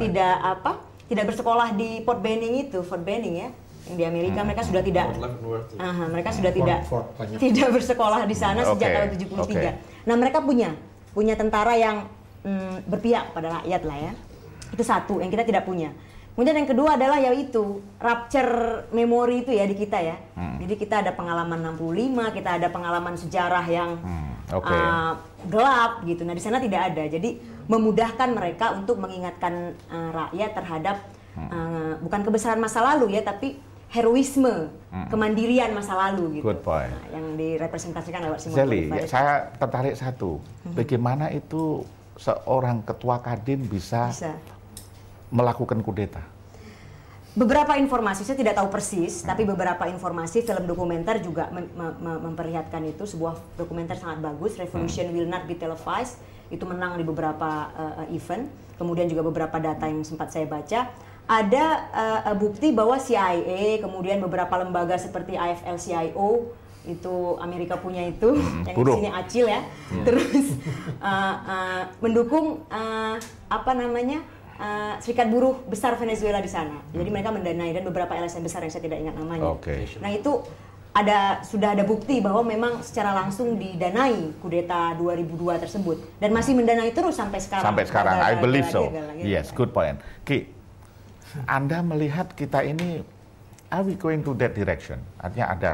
tidak apa tidak bersekolah di Fort Benning itu, Fort Benning ya, yang di Amerika hmm. mereka sudah tidak uh, mereka sudah Fort, tidak Fort, tidak bersekolah di sana okay. Hmm, sejak tahun 73. Okay. Nah, mereka punya punya tentara yang mm, berpihak pada rakyat lah ya. Itu satu yang kita tidak punya. Kemudian yang kedua adalah yaitu rapture memory itu ya di kita ya. Hmm. Jadi kita ada pengalaman 65, kita ada pengalaman sejarah yang hmm okay. uh, gelap gitu. Nah di sana tidak ada. Jadi memudahkan mereka untuk mengingatkan uh, rakyat terhadap uh, bukan kebesaran masa lalu ya, tapi heroisme, hmm. kemandirian masa lalu gitu. Good point. Nah, yang direpresentasikan lewat simbol Sally, ya, saya tertarik satu. Hmm. Bagaimana itu seorang ketua kadin bisa, bisa. melakukan kudeta? beberapa informasi saya tidak tahu persis, hmm. tapi beberapa informasi film dokumenter juga mem mem memperlihatkan itu sebuah dokumenter sangat bagus, Revolution hmm. Will Not Be Televised itu menang di beberapa uh, event, kemudian juga beberapa data yang sempat saya baca ada uh, bukti bahwa CIA kemudian beberapa lembaga seperti AFL CIO itu Amerika punya itu hmm, yang di sini acil ya, yeah. terus uh, uh, mendukung uh, apa namanya? uh, serikat buruh besar Venezuela di sana. Jadi mereka mendanai dan beberapa LSM besar yang saya tidak ingat namanya. Okay. Nah itu ada sudah ada bukti bahwa memang secara langsung didanai kudeta 2002 tersebut dan masih mendanai terus sampai sekarang. Sampai sekarang, gagal, I believe so. Gagal, yes, good point. Ki, Anda melihat kita ini are we going to that direction? Artinya ada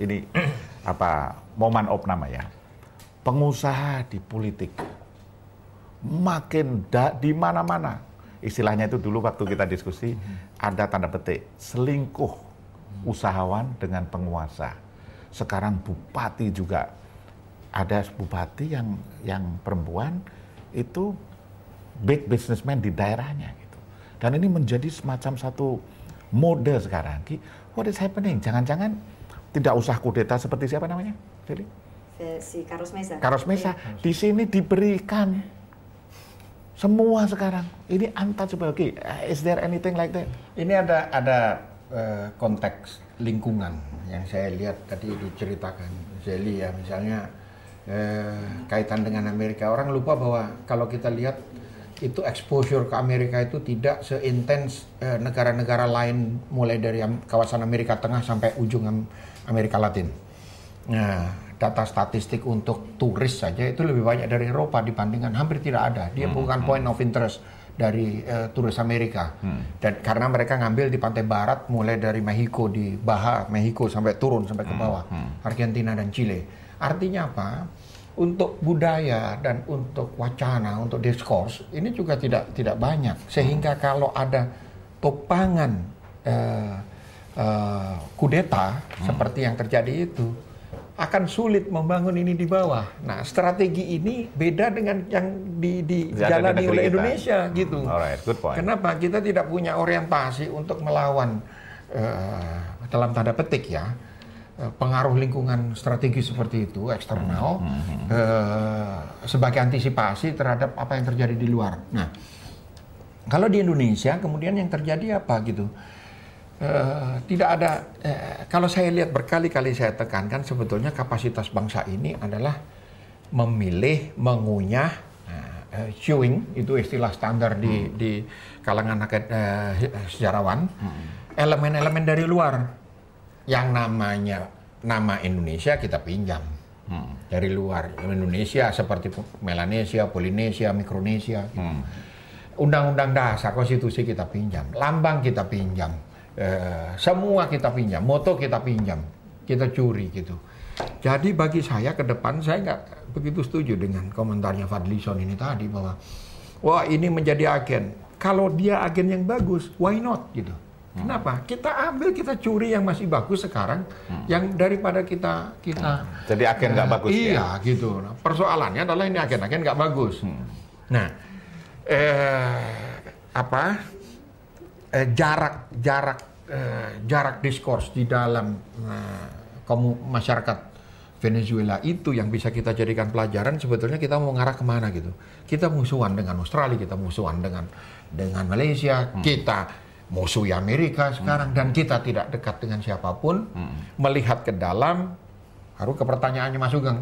ini apa momen op nama ya, pengusaha di politik makin da, di mana-mana. Istilahnya itu dulu waktu kita diskusi ada tanda petik selingkuh usahawan dengan penguasa. Sekarang bupati juga ada bupati yang yang perempuan itu big businessman di daerahnya gitu. Dan ini menjadi semacam satu mode sekarang. What is happening? Jangan-jangan tidak usah kudeta seperti siapa namanya? Jadi si Karos Mesa. Karos Mesa iya. di sini diberikan semua sekarang. Ini oke Okay. Eh, is there anything like that? Ini ada ada uh, konteks lingkungan yang saya lihat tadi diceritakan Zeli ya misalnya eh, kaitan dengan Amerika orang lupa bahwa kalau kita lihat itu exposure ke Amerika itu tidak seintens eh, negara-negara lain mulai dari kawasan Amerika Tengah sampai ujung Amerika Latin. Nah, data statistik untuk turis saja itu lebih banyak dari Eropa dibandingkan hampir tidak ada. Dia hmm, bukan hmm. point of interest dari uh, turis Amerika. Hmm. Dan karena mereka ngambil di pantai barat mulai dari Mexico di Baja, Mexico sampai turun sampai ke hmm, bawah, hmm, hmm. Argentina dan Chile. Artinya apa? Untuk budaya dan untuk wacana, untuk diskurs ini juga tidak tidak banyak. Sehingga hmm. kalau ada topangan uh, uh, kudeta hmm. seperti yang terjadi itu akan sulit membangun ini di bawah. Nah, strategi ini beda dengan yang di, dijalani oleh kita. Indonesia hmm. gitu. Alright, good point. Kenapa kita tidak punya orientasi untuk melawan uh, dalam tanda petik ya eh, pengaruh lingkungan strategi seperti itu eksternal mm -hmm. uh, sebagai antisipasi terhadap apa yang terjadi di luar. Nah, kalau di Indonesia kemudian yang terjadi apa gitu? Eh, tidak ada uh, kalau saya lihat berkali-kali saya tekankan sebetulnya kapasitas bangsa ini adalah memilih, mengunyah, uh, chewing itu istilah standar di hmm. di kalangan uh, sejarawan. Hmm. Elemen-elemen hmm. dari luar yang namanya nama Indonesia kita pinjam. Hmm. Dari luar Indonesia seperti Melanesia, Polinesia, Mikronesia. Gitu. Hmm undang-undang dasar konstitusi kita pinjam, lambang kita pinjam, eh, semua kita pinjam, moto kita pinjam, kita curi gitu. Jadi bagi saya ke depan saya nggak begitu setuju dengan komentarnya Fadlison ini tadi bahwa wah ini menjadi agen. Kalau dia agen yang bagus, why not gitu. Hmm. Kenapa? Kita ambil, kita curi yang masih bagus sekarang, hmm. yang daripada kita kita. Hmm. Jadi agen nggak eh, bagus. Iya ya? gitu. Nah, persoalannya adalah ini agen-agen nggak bagus. Hmm. Nah, eh, apa? eh, jarak jarak eh, jarak diskurs di dalam eh, komu, masyarakat Venezuela itu yang bisa kita jadikan pelajaran sebetulnya kita mau ngarah kemana gitu kita musuhan dengan Australia kita musuhan dengan dengan Malaysia hmm. kita musuh Amerika sekarang hmm. dan kita tidak dekat dengan siapapun hmm. melihat ke dalam harus ke pertanyaannya Mas Sugeng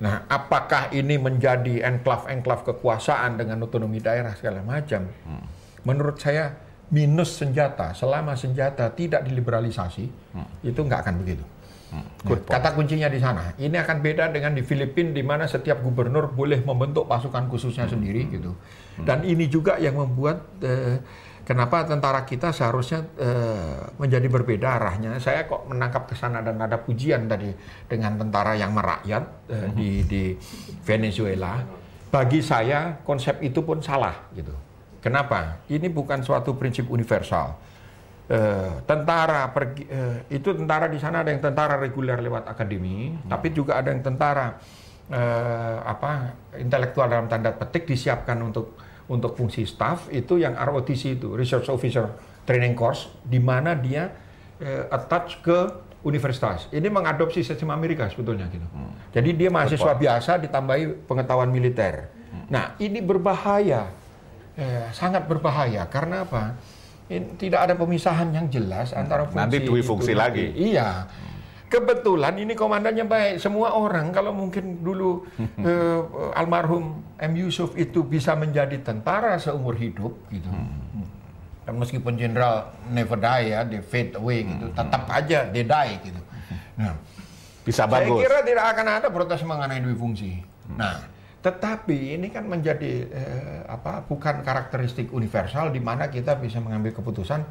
nah apakah ini menjadi enklav enklav kekuasaan dengan otonomi daerah segala macam hmm. menurut saya minus senjata selama senjata tidak diliberalisasi hmm. itu nggak akan begitu. Hmm, Kata kuncinya di sana. Ini akan beda dengan di Filipina di mana setiap gubernur boleh membentuk pasukan khususnya hmm. sendiri gitu. Hmm. Dan ini juga yang membuat eh, kenapa tentara kita seharusnya eh, menjadi berbeda arahnya. Saya kok menangkap kesana dan ada pujian tadi dengan tentara yang merakyat eh, hmm. di di Venezuela. Bagi saya konsep itu pun salah gitu Kenapa? Ini bukan suatu prinsip universal. E, tentara pergi, e, itu tentara di sana ada yang tentara reguler lewat akademi, hmm. tapi juga ada yang tentara e, apa intelektual dalam tanda petik disiapkan untuk untuk fungsi staff itu yang ROTC itu Research Officer Training Course di mana dia attach ke universitas. Ini mengadopsi sistem Amerika sebetulnya gitu. Hmm. Jadi dia mahasiswa Betul. biasa ditambahi pengetahuan militer. Hmm. Nah, ini berbahaya eh, sangat berbahaya karena apa? In, tidak ada pemisahan yang jelas antara fungsi nanti dui fungsi itu lagi. Iya. Kebetulan ini komandannya baik. Semua orang kalau mungkin dulu eh, almarhum M Yusuf itu bisa menjadi tentara seumur hidup gitu. Hmm. Dan meskipun jenderal never die ya, they fade away gitu, hmm. tetap aja they die gitu. Hmm. Nah, bisa bagus. Saya kira tidak akan ada protes mengenai dui fungsi. Hmm. Nah, tetapi ini kan menjadi eh, apa bukan karakteristik universal di mana kita bisa mengambil keputusan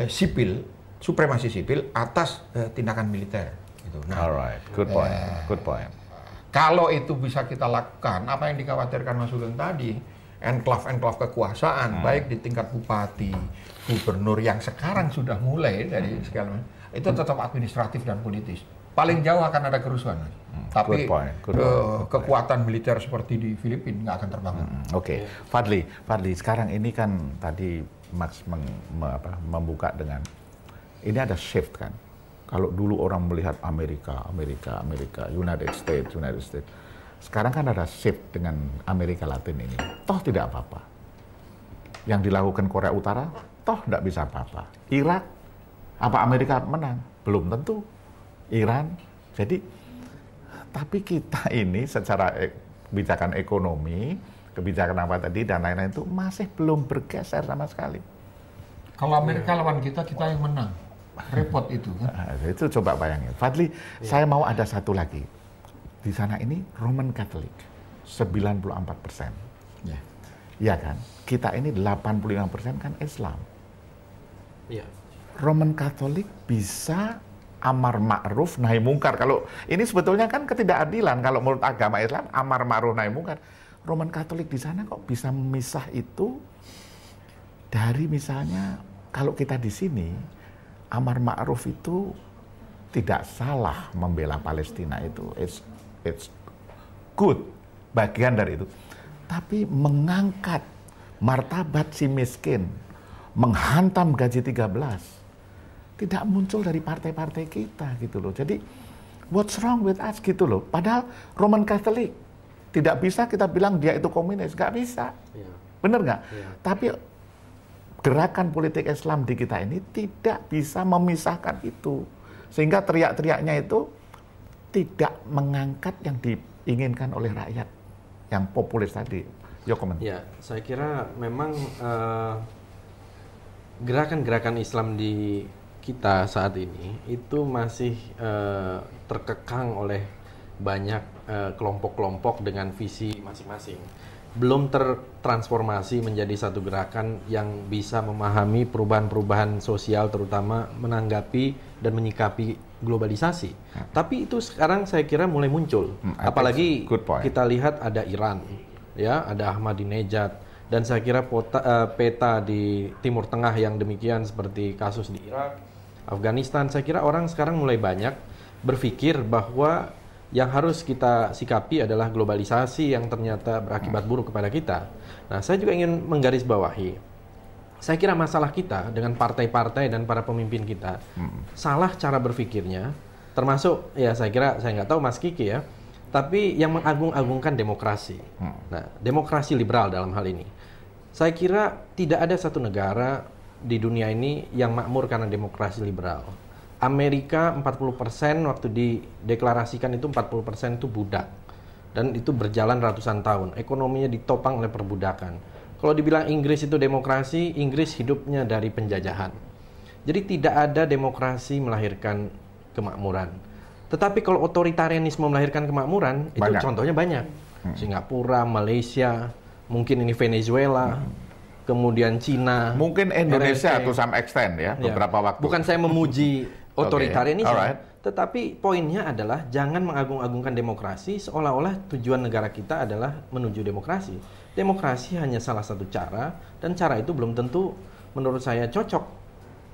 eh, sipil, supremasi sipil atas eh, tindakan militer. Gitu. Nah, Alright, good point, eh, good point. Kalau itu bisa kita lakukan, apa yang dikhawatirkan Mas Sugeng tadi, enclave-enclave kekuasaan, hmm. baik di tingkat bupati, gubernur yang sekarang sudah mulai dari hmm. segala itu tetap administratif dan politis paling jauh akan ada kerusuhan. Hmm. Tapi good point. Good eh, point. kekuatan militer seperti di Filipina nggak akan terbangun. Hmm. hmm oke, okay. Fadli, Fadli, sekarang ini kan tadi Max meng, me, apa, membuka dengan ini ada shift kan. Kalau dulu orang melihat Amerika, Amerika, Amerika, United States, United States. Sekarang kan ada shift dengan Amerika Latin ini. Toh tidak apa-apa. Yang dilakukan Korea Utara, toh tidak bisa apa-apa. Irak, apa Amerika menang? Belum tentu Iran. Jadi tapi kita ini secara eh, kebijakan ekonomi, kebijakan apa tadi dan lain-lain itu masih belum bergeser sama sekali. Kalau Amerika lawan kita, kita yang menang. Repot itu kan? Ah, itu coba bayangin. Fadli, ya. saya mau ada satu lagi. Di sana ini Roman Catholic 94 persen. Ya. ya kan? Kita ini 85 persen kan Islam. Ya. Roman Katolik bisa amar ma'ruf nahi mungkar. Kalau ini sebetulnya kan ketidakadilan kalau menurut agama Islam amar ma'ruf nahi mungkar. Roman Katolik di sana kok bisa memisah itu dari misalnya kalau kita di sini amar ma'ruf itu tidak salah membela Palestina itu it's it's good bagian dari itu. Tapi mengangkat martabat si miskin, menghantam gaji 13 tidak muncul dari partai-partai kita gitu loh. Jadi what's wrong with us gitu loh. Padahal Roman Catholic tidak bisa kita bilang dia itu komunis, nggak bisa. Iya. Bener nggak? Ya. Tapi gerakan politik Islam di kita ini tidak bisa memisahkan itu. Sehingga teriak-teriaknya itu tidak mengangkat yang diinginkan oleh rakyat yang populis tadi. Yo Ya, saya kira memang eh, gerakan-gerakan uh, gerakan -gerakan Islam di kita saat ini itu masih uh, terkekang oleh banyak kelompok eh, kelompok-kelompok dengan visi masing-masing. Belum tertransformasi menjadi satu gerakan yang bisa memahami perubahan-perubahan sosial terutama menanggapi dan menyikapi globalisasi. Hmm. Tapi itu sekarang saya kira mulai muncul. Hmm, Apalagi kita lihat ada Iran, ya, ada Ahmadinejad dan saya kira pota, uh, peta di Timur Tengah yang demikian seperti kasus di Irak Afghanistan. Saya kira orang sekarang mulai banyak berpikir bahwa yang harus kita sikapi adalah globalisasi yang ternyata berakibat hmm. buruk kepada kita. Nah, saya juga ingin menggarisbawahi. Saya kira masalah kita dengan partai-partai dan para pemimpin kita hmm. salah cara berpikirnya, termasuk ya saya kira saya nggak tahu Mas Kiki ya, tapi yang mengagung-agungkan demokrasi. Hmm. Nah, demokrasi liberal dalam hal ini. Saya kira tidak ada satu negara di dunia ini yang makmur karena demokrasi liberal. Amerika 40% waktu dideklarasikan itu 40% itu budak. Dan itu berjalan ratusan tahun. Ekonominya ditopang oleh perbudakan. Kalau dibilang Inggris itu demokrasi, Inggris hidupnya dari penjajahan. Jadi tidak ada demokrasi melahirkan kemakmuran. Tetapi kalau otoritarianisme melahirkan kemakmuran, banyak. itu contohnya banyak. Hmm. Singapura, Malaysia, mungkin ini Venezuela. Hmm kemudian Cina. Mungkin Indonesia atau to some extent ya, ya, beberapa waktu. Bukan saya memuji otoritarian okay. Right. tetapi poinnya adalah jangan mengagung-agungkan demokrasi seolah-olah tujuan negara kita adalah menuju demokrasi. Demokrasi hanya salah satu cara dan cara itu belum tentu menurut saya cocok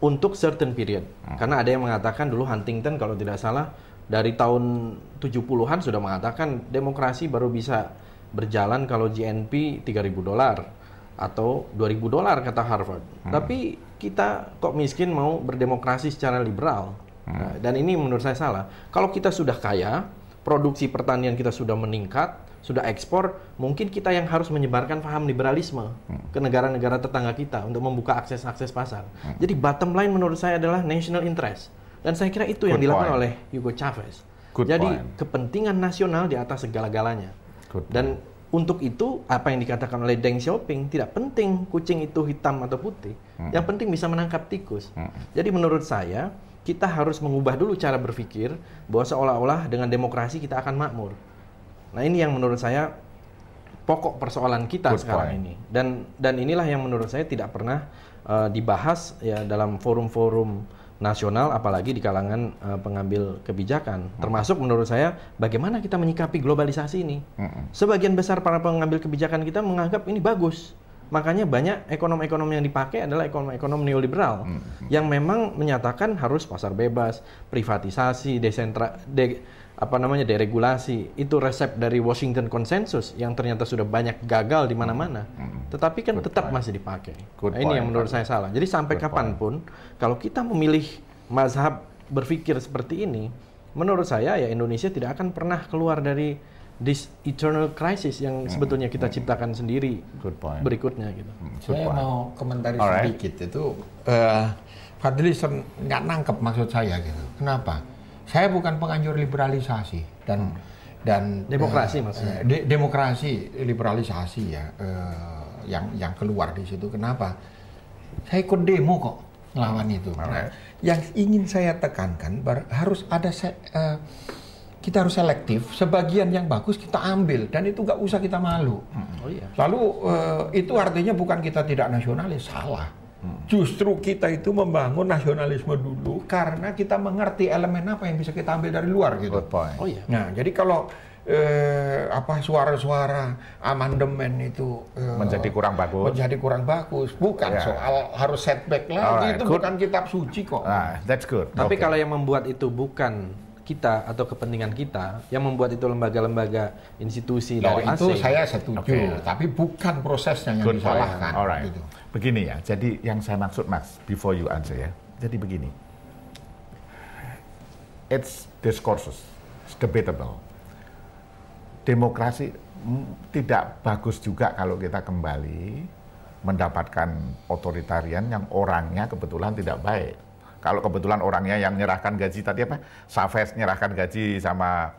untuk certain period. Hmm. Karena ada yang mengatakan dulu Huntington kalau tidak salah dari tahun 70-an sudah mengatakan demokrasi baru bisa berjalan kalau GNP 3000 dolar atau 2000 dolar kata Harvard. Hmm. Tapi kita kok miskin mau berdemokrasi secara liberal. Hmm. Nah, dan ini menurut saya salah. Kalau kita sudah kaya, produksi pertanian kita sudah meningkat, sudah ekspor, mungkin kita yang harus menyebarkan paham liberalisme hmm. ke negara-negara tetangga kita untuk membuka akses-akses pasar. Hmm. Jadi bottom line menurut saya adalah national interest. Dan saya kira itu Good yang dilakukan point. oleh Hugo Chavez. Good Jadi point. kepentingan nasional di atas segala-galanya. dan untuk itu, apa yang dikatakan oleh Deng Xiaoping, tidak penting kucing itu hitam atau putih. Hmm. Yang penting bisa menangkap tikus. Hmm. Jadi menurut saya, kita harus mengubah dulu cara berpikir bahwa seolah-olah dengan demokrasi kita akan makmur. Nah ini yang menurut saya pokok persoalan kita Good sekarang point. ini. Dan dan inilah yang menurut saya tidak pernah uh, dibahas ya dalam forum-forum nasional apalagi di kalangan uh, pengambil kebijakan termasuk menurut saya bagaimana kita menyikapi globalisasi ini sebagian besar para pengambil kebijakan kita menganggap ini bagus makanya banyak ekonom-ekonom yang dipakai adalah ekonom-ekonom neoliberal yang memang menyatakan harus pasar bebas privatisasi desentra de apa namanya deregulasi itu resep dari Washington Consensus yang ternyata sudah banyak gagal di mana-mana, hmm. hmm. tetapi kan Good tetap point. masih dipakai. nah, ini yang menurut saya salah. Jadi sampai Good kapanpun point. kalau kita memilih mazhab berpikir seperti ini, menurut saya ya Indonesia tidak akan pernah keluar dari this eternal crisis yang hmm. sebetulnya kita hmm. ciptakan sendiri. Good point. Berikutnya gitu. Good saya point. mau komentari Alright. sedikit itu uh, Fadli nggak nangkep maksud saya gitu. Kenapa? Saya bukan penganjur liberalisasi dan hmm. dan demokrasi uh, maksudnya. Eh, de demokrasi liberalisasi ya uh, yang yang keluar di situ. Kenapa? Saya ikut demo kok lawan itu. Nah, yang ingin saya tekankan harus ada se uh, kita harus selektif. Sebagian yang bagus kita ambil dan itu nggak usah kita malu. Hmm. Oh, iya. Lalu uh, itu artinya bukan kita tidak nasionalis, salah Justru kita itu membangun nasionalisme dulu karena kita mengerti elemen apa yang bisa kita ambil dari luar gitu. Oh iya. Nah, jadi kalau eh, apa suara-suara amandemen itu eh, menjadi kurang bagus. Menjadi kurang bagus. Bukan yeah. soal harus setback lagi right. itu good. bukan kitab suci kok. Ah, that's good. Tapi okay. kalau yang membuat itu bukan kita atau kepentingan kita yang membuat itu lembaga-lembaga institusi Loh, dari asing. itu saya setuju, okay. tapi bukan prosesnya yang good disalahkan. Alright. Gitu begini ya. Jadi yang saya maksud Mas, before you answer ya. Jadi begini. It's discourses, it's debatable. Demokrasi tidak bagus juga kalau kita kembali mendapatkan otoritarian yang orangnya kebetulan tidak baik. Kalau kebetulan orangnya yang menyerahkan gaji tadi apa? saves menyerahkan gaji sama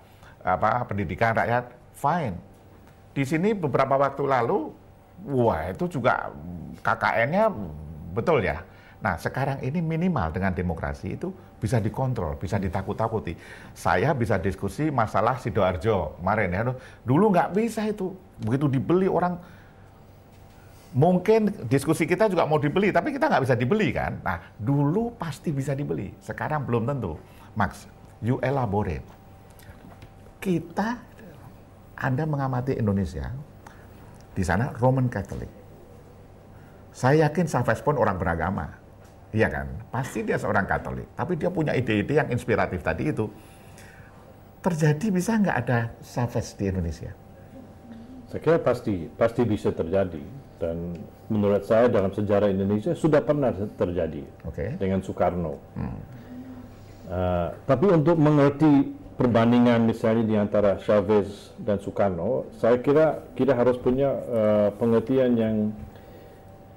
apa pendidikan rakyat, fine. Di sini beberapa waktu lalu Wah itu juga mm, KKN-nya mm, betul ya. Nah sekarang ini minimal dengan demokrasi itu bisa dikontrol, bisa ditakut-takuti. Saya bisa diskusi masalah Sidoarjo kemarin ya. Dulu nggak bisa itu. Begitu dibeli orang mungkin diskusi kita juga mau dibeli, tapi kita nggak bisa dibeli kan. Nah, dulu pasti bisa dibeli, sekarang belum tentu. Max, you elaborate. Kita, Anda mengamati Indonesia, di sana Roman Catholic. Saya yakin Saves pun orang beragama, iya kan? Pasti dia seorang Katolik, tapi dia punya ide-ide yang inspiratif tadi itu. Terjadi bisa nggak ada Saves di Indonesia? Saya kira pasti, pasti bisa terjadi. Dan menurut saya dalam sejarah Indonesia sudah pernah terjadi okay. dengan Soekarno. Hmm. Uh, tapi untuk mengerti perbandingan misalnya di antara Chavez dan Sukarno, saya kira kita harus punya uh, pengertian yang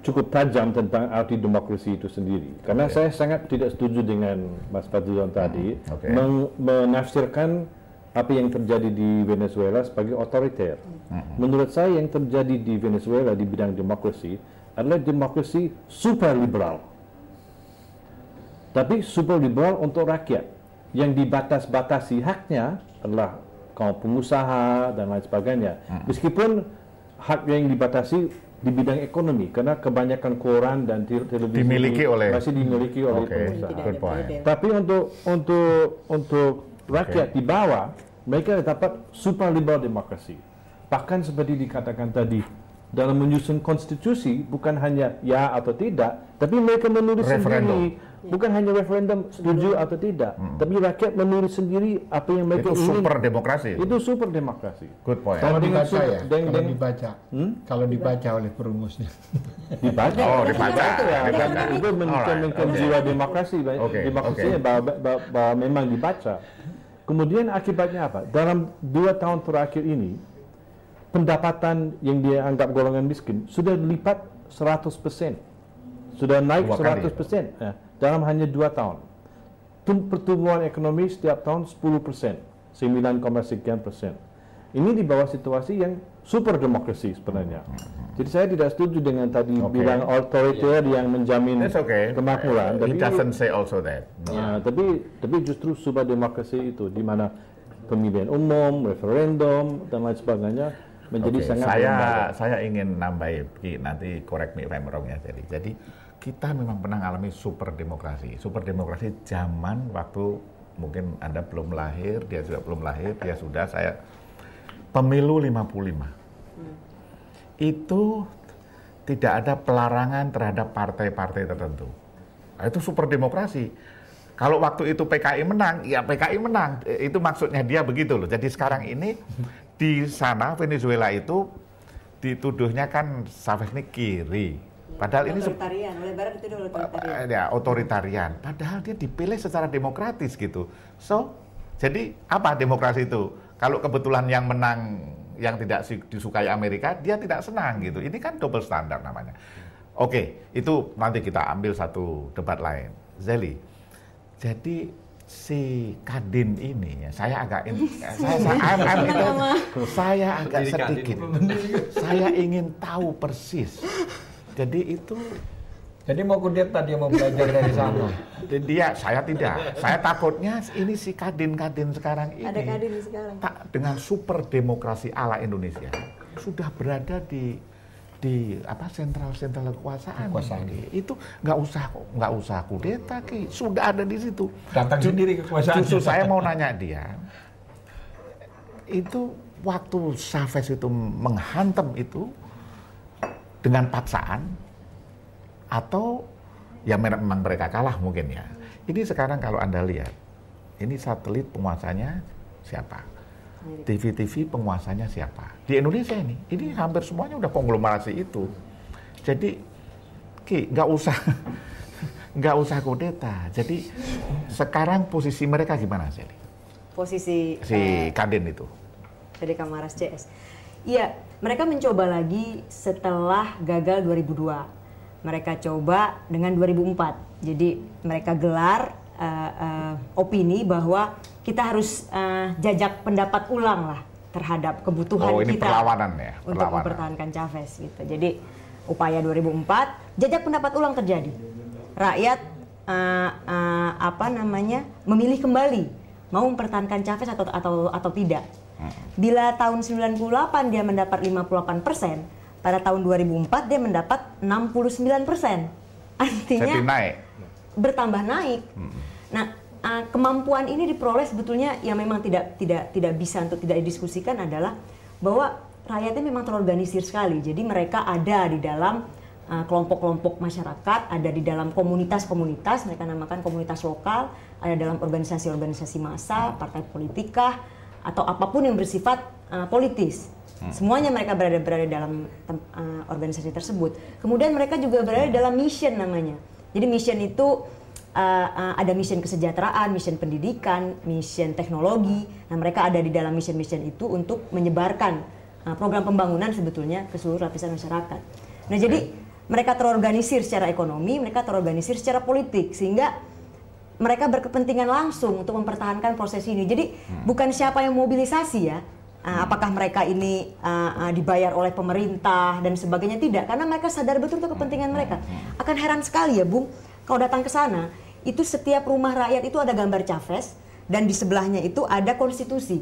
cukup tajam tentang arti demokrasi itu sendiri. Karena okay. saya sangat tidak setuju dengan Mas Fadlizon tadi hmm, okay. men menafsirkan apa yang terjadi di Venezuela sebagai otoriter. Mm -hmm. Menurut saya yang terjadi di Venezuela di bidang demokrasi adalah demokrasi super liberal. Tapi super liberal untuk rakyat yang dibatas-batasi haknya adalah kaum pengusaha dan lain sebagainya. Hmm. Meskipun hak yang dibatasi di bidang ekonomi karena kebanyakan koran dan televisi dimiliki oleh masih dimiliki oleh okay. pengusaha. Good point. Tapi untuk untuk untuk rakyat okay. di bawah mereka dapat super liberal demokrasi. Bahkan seperti dikatakan tadi dalam menyusun konstitusi bukan hanya ya atau tidak, tapi mereka menulis referendum. sendiri bukan hanya referendum setuju atau tidak, hmm. tapi rakyat menulis sendiri apa yang mereka ingin. Itu super demokrasi. Itu super demokrasi. Good point. Kalau dibaca super, ya, deng, kalau dibaca, hmm? kalau dibaca oleh perumusnya. Dibaca. Oh, dibaca. Itu ya. menunjukkan jiwa demokrasi, okay. demokrasinya okay. bahwa, bahwa memang dibaca. Kemudian akibatnya apa? Dalam dua tahun terakhir ini, pendapatan yang dia anggap golongan miskin sudah lipat 100%. Sudah naik dua 100% persen ya, dalam hanya dua tahun. Pertumbuhan ekonomi setiap tahun 10%, 9, sekian persen. Ini di bawah situasi yang super demokrasi sebenarnya. Jadi saya tidak setuju dengan tadi okay. bilang authoritarian iya. yeah. yang menjamin okay. kemakmuran. Uh, tapi, doesn't say also that. No. Ya, tapi tapi justru super demokrasi itu di mana pemilihan umum, referendum dan lain sebagainya menjadi okay. sangat saya ya. saya ingin nambahin nanti correct me if I'm wrong ya jadi jadi kita memang pernah mengalami super demokrasi super demokrasi zaman waktu mungkin anda belum lahir dia juga belum lahir dia sudah saya pemilu 55 itu tidak ada pelarangan terhadap partai-partai tertentu nah, itu super demokrasi kalau waktu itu PKI menang, ya PKI menang. Itu maksudnya dia begitu loh. Jadi sekarang ini di sana Venezuela itu dituduhnya kan Chavez ini kiri. Padahal ini otoritarian, oleh barat itu otoritarian. Ya, otoritarian. Padahal dia dipilih secara demokratis gitu. So, jadi apa demokrasi itu? Kalau kebetulan yang menang yang tidak disukai Amerika, dia tidak senang gitu. Ini kan double standar namanya. Oke, okay, itu nanti kita ambil satu debat lain. Zeli, jadi si Kadin ini ya, saya agak saya saya, I'm, I'm itu, saya agak sedikit saya ingin tahu persis. Jadi itu jadi mau kudet dia mau belajar dari sana. jadi dia saya tidak. Saya takutnya ini si Kadin-Kadin sekarang ini. Ada Kadin sekarang. Tak dengan super demokrasi ala Indonesia sudah berada di di apa sentral-sentral kekuasaan, gitu. itu nggak usah nggak usah kudeta ki sudah ada di situ datang sendiri kekuasaan justru saya mau nanya dia itu waktu Chavez itu menghantam itu dengan paksaan atau ya memang mereka kalah mungkin ya ini sekarang kalau anda lihat ini satelit penguasanya siapa TV-TV penguasanya siapa. Di Indonesia ini, ini hampir semuanya udah konglomerasi itu. Jadi, Ki, nggak usah nggak usah kudeta. Jadi sekarang posisi mereka gimana sih? Posisi si eh, Kadin itu. Jadi Kamaras CS. Iya, mereka mencoba lagi setelah gagal 2002. Mereka coba dengan 2004. Jadi mereka gelar uh, uh, opini bahwa kita harus uh, jajak pendapat ulang lah terhadap kebutuhan oh, ini kita perlawanan ya, perlawanan. untuk mempertahankan Chavez gitu. Jadi upaya 2004 jajak pendapat ulang terjadi. Rakyat uh, uh, apa namanya memilih kembali mau mempertahankan Chavez atau atau atau tidak. Hmm. Bila tahun 98 dia mendapat 58 persen, pada tahun 2004 dia mendapat 69 persen. Artinya naik. bertambah naik. Hmm. Nah, uh, kemampuan ini diperoleh sebetulnya yang memang tidak tidak tidak bisa untuk tidak didiskusikan adalah bahwa rakyatnya memang terorganisir sekali. Jadi mereka ada di dalam eh, kelompok-kelompok uh, masyarakat, ada di dalam komunitas-komunitas, mereka namakan komunitas lokal, ada dalam organisasi-organisasi massa, partai politika, atau apapun yang bersifat uh, politis. Hmm. Semuanya mereka berada berada dalam uh, organisasi tersebut. Kemudian mereka juga berada dalam mission namanya. Jadi mission itu uh, uh, ada mission kesejahteraan, mission pendidikan, mission teknologi. Nah, mereka ada di dalam mission-mission itu untuk menyebarkan uh, program pembangunan sebetulnya ke seluruh lapisan masyarakat. Nah, okay. jadi mereka terorganisir secara ekonomi, mereka terorganisir secara politik sehingga mereka berkepentingan langsung untuk mempertahankan proses ini. Jadi hmm. bukan siapa yang mobilisasi ya, Uh, apakah mereka ini uh, uh, dibayar oleh pemerintah dan sebagainya tidak karena mereka sadar betul itu kepentingan hmm. mereka hmm. akan heran sekali ya bung kalau datang ke sana itu setiap rumah rakyat itu ada gambar Chavez dan di sebelahnya itu ada konstitusi.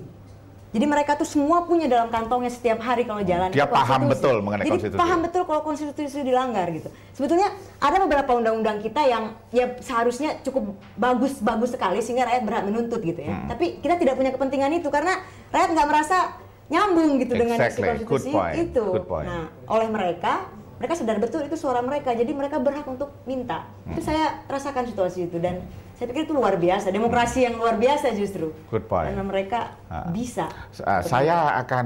Jadi mereka tuh semua punya dalam kantongnya setiap hari kalau jalan. Dia paham betul mengenai Jadi konstitusi. paham betul kalau konstitusi dilanggar gitu. Sebetulnya ada beberapa undang-undang kita yang ya seharusnya cukup bagus-bagus sekali sehingga rakyat berhak menuntut gitu ya. Hmm. Tapi kita tidak punya kepentingan itu karena rakyat nggak merasa nyambung gitu exactly. dengan konstitusi itu. Nah, oleh mereka mereka sadar betul itu suara mereka jadi mereka berhak untuk minta hmm. itu saya rasakan situasi itu dan saya pikir itu luar biasa demokrasi yang luar biasa justru Good point. karena mereka ha. bisa uh, saya akan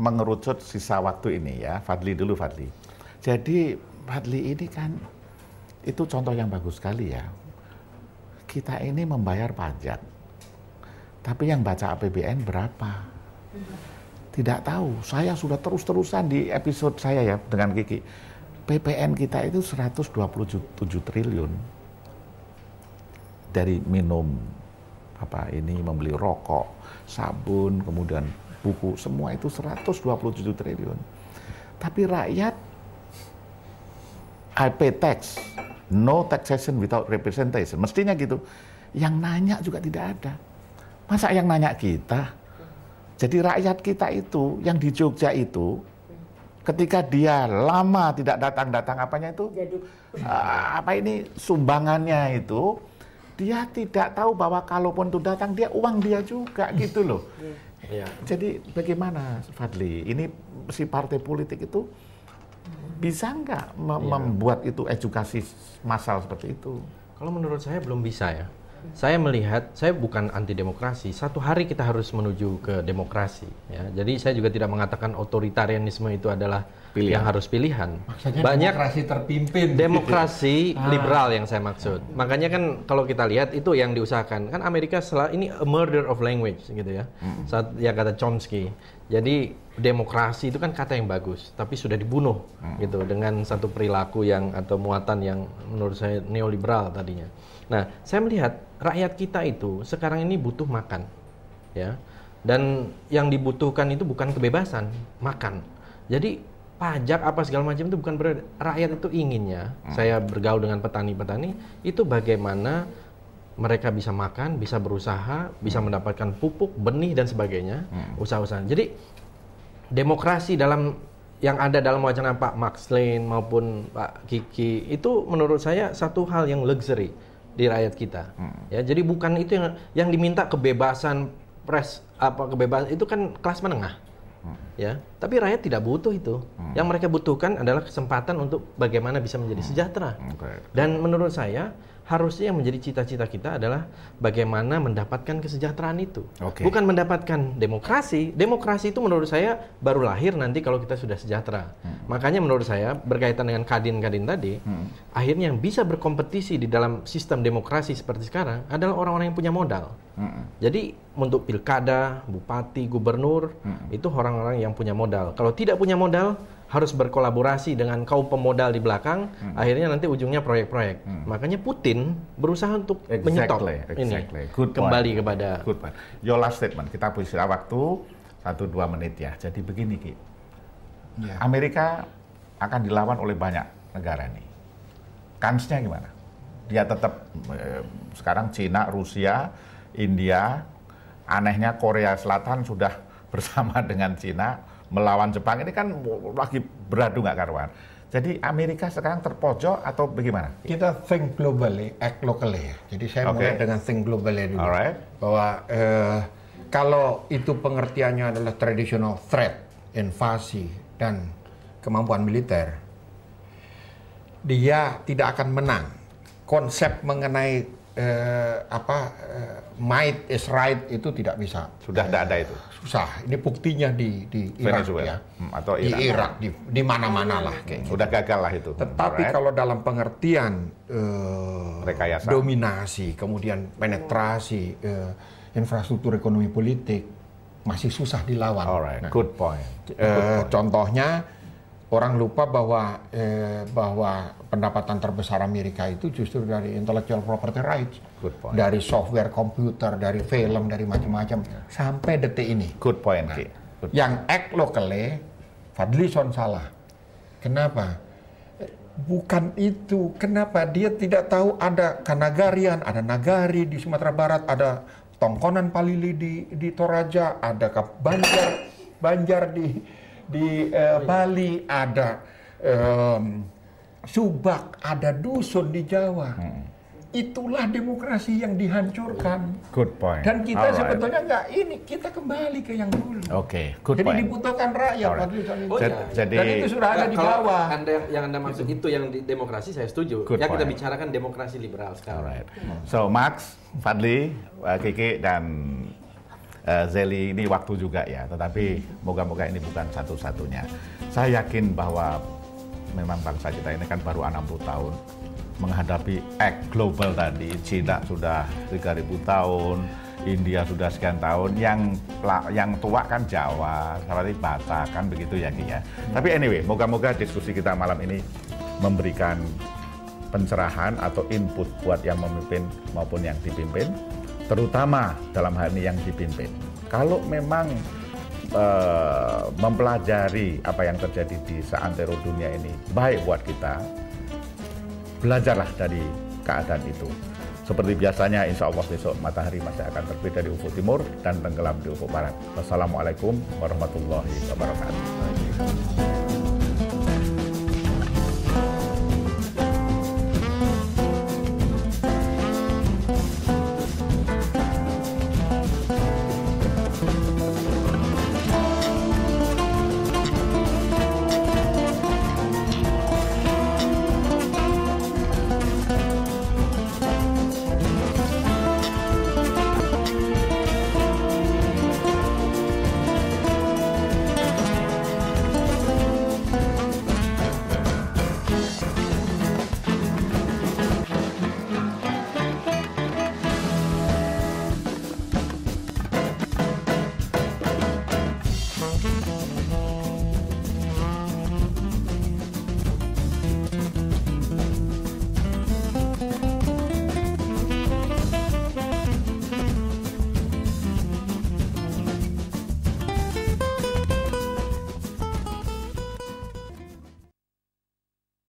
mengerucut sisa waktu ini ya Fadli dulu Fadli jadi Fadli ini kan itu contoh yang bagus sekali ya kita ini membayar pajak tapi yang baca APBN berapa hmm tidak tahu. Saya sudah terus-terusan di episode saya ya dengan Kiki. PPN kita itu 127 triliun dari minum apa ini membeli rokok, sabun, kemudian buku semua itu 127 triliun. Tapi rakyat I tax, no taxation without representation. Mestinya gitu. Yang nanya juga tidak ada. Masa yang nanya kita? Jadi rakyat kita itu yang di Jogja itu ketika dia lama tidak datang-datang apanya itu Uh, apa ini sumbangannya itu dia tidak tahu bahwa kalaupun itu datang dia uang dia juga gitu loh. Ya. Jadi bagaimana Fadli? Ini si partai politik itu bisa nggak mem ya. membuat itu edukasi massal seperti itu? Kalau menurut saya belum bisa ya saya melihat saya bukan anti demokrasi. Satu hari kita harus menuju ke demokrasi. Ya. Jadi saya juga tidak mengatakan otoritarianisme itu adalah pilihan. yang ya. harus pilihan. Maksudnya Banyak demokrasi terpimpin. Gitu. Demokrasi gitu. liberal ah. yang saya maksud. Makanya kan kalau kita lihat itu yang diusahakan. Kan Amerika selalu ini a murder of language gitu ya. Hmm. Saat yang kata Chomsky. Jadi demokrasi itu kan kata yang bagus, tapi sudah dibunuh hmm. gitu dengan satu perilaku yang atau muatan yang menurut saya neoliberal tadinya. Nah, saya melihat rakyat kita itu sekarang ini butuh makan. Ya. Dan yang dibutuhkan itu bukan kebebasan, makan. Jadi pajak apa segala macam itu bukan berada. Rakyat itu inginnya, hmm. saya bergaul dengan petani-petani, itu bagaimana mereka bisa makan, bisa berusaha, bisa hmm. mendapatkan pupuk, benih dan sebagainya, usaha hmm. usaha-usaha. Jadi demokrasi dalam yang ada dalam wacana Pak Max Lane maupun Pak Kiki itu menurut saya satu hal yang luxury di rakyat kita. Hmm. Ya, jadi bukan itu yang yang diminta kebebasan pres apa kebebasan itu kan kelas menengah ya tapi rakyat tidak butuh itu hmm. yang mereka butuhkan adalah kesempatan untuk bagaimana bisa menjadi hmm. sejahtera okay. dan menurut saya harusnya yang menjadi cita-cita kita adalah bagaimana mendapatkan kesejahteraan itu. Okay. Bukan mendapatkan demokrasi. Demokrasi itu menurut saya baru lahir nanti kalau kita sudah sejahtera. Hmm. Makanya menurut saya berkaitan dengan kadin-kadin tadi, hmm. akhirnya yang bisa berkompetisi di dalam sistem demokrasi seperti sekarang adalah orang-orang yang punya modal. Hmm. Jadi untuk pilkada, bupati, gubernur hmm. itu orang-orang yang punya modal. Kalau tidak punya modal harus berkolaborasi dengan kaum pemodal di belakang, hmm. akhirnya nanti ujungnya proyek-proyek. Hmm. Makanya Putin berusaha untuk exactly, menyetop exactly. ini. Good Kembali point. kepada Good point. Your last statement. Kita punya waktu satu dua menit ya. Jadi begini Ki. Yeah. Amerika akan dilawan oleh banyak negara nih. Kansnya gimana? Dia tetap eh, sekarang Cina, Rusia, India, anehnya Korea Selatan sudah bersama dengan Cina melawan Jepang ini kan lagi beradu nggak karuan. Jadi Amerika sekarang terpojok atau bagaimana? Kita think globally, act locally. Ya. Jadi saya okay. mulai dengan think globally dulu. Alright. Bahwa eh, kalau itu pengertiannya adalah traditional threat, invasi dan kemampuan militer, dia tidak akan menang. Konsep mengenai eh, apa eh, might is right itu tidak bisa. Sudah tidak eh, ada itu. Susah. Ini buktinya di di Irak ya. Hmm, atau Irak. Di Irak di di mana-mana lah kayak Sudah hmm, gitu. gagal lah itu. Tetapi right. kalau dalam pengertian eh, rekayasa dominasi, kemudian penetrasi eh, infrastruktur ekonomi politik masih susah dilawan. Alright, nah, good point. Eh, good point. contohnya orang lupa bahwa eh, bahwa pendapatan terbesar Amerika itu justru dari intellectual property rights, Good point. dari software komputer, dari film, dari macam-macam yeah. sampai detik ini. Good point. Nah, Good yang act locally, Fadlison salah. Kenapa? Bukan itu. Kenapa dia tidak tahu ada Kanagarian, ada Nagari di Sumatera Barat, ada Tongkonan Palili di di Toraja, ada Banjar Banjar di di uh, Bali ada um, Subak ada dusun di Jawa hmm. itulah demokrasi yang dihancurkan good point dan kita sebetulnya nggak ini kita kembali ke yang dulu oke okay. jadi point. dibutuhkan rakyat right. oh, ya. jadi dan itu sudah ada di Jawa anda yang anda maksud gitu. itu yang di demokrasi saya setuju good ya point. kita bicarakan demokrasi liberal sekarang right. so Max Fadli eh, Kiki dan uh, Zeli ini waktu juga ya, tetapi moga-moga ini bukan satu-satunya. Saya yakin bahwa memang bangsa kita ini kan baru 60 tahun menghadapi ek global tadi. Cina sudah 3000 tahun, India sudah sekian tahun, yang yang tua kan Jawa, seperti Batak kan begitu ya Ki ya. Tapi anyway, moga-moga diskusi kita malam ini memberikan pencerahan atau input buat yang memimpin maupun yang dipimpin terutama dalam hal ini yang dipimpin. Kalau memang uh, mempelajari apa yang terjadi di seantero dunia ini baik buat kita, belajarlah dari keadaan itu. Seperti biasanya, insya Allah besok matahari masih akan terbit dari ufuk timur dan tenggelam di ufuk barat. Wassalamualaikum warahmatullahi wabarakatuh.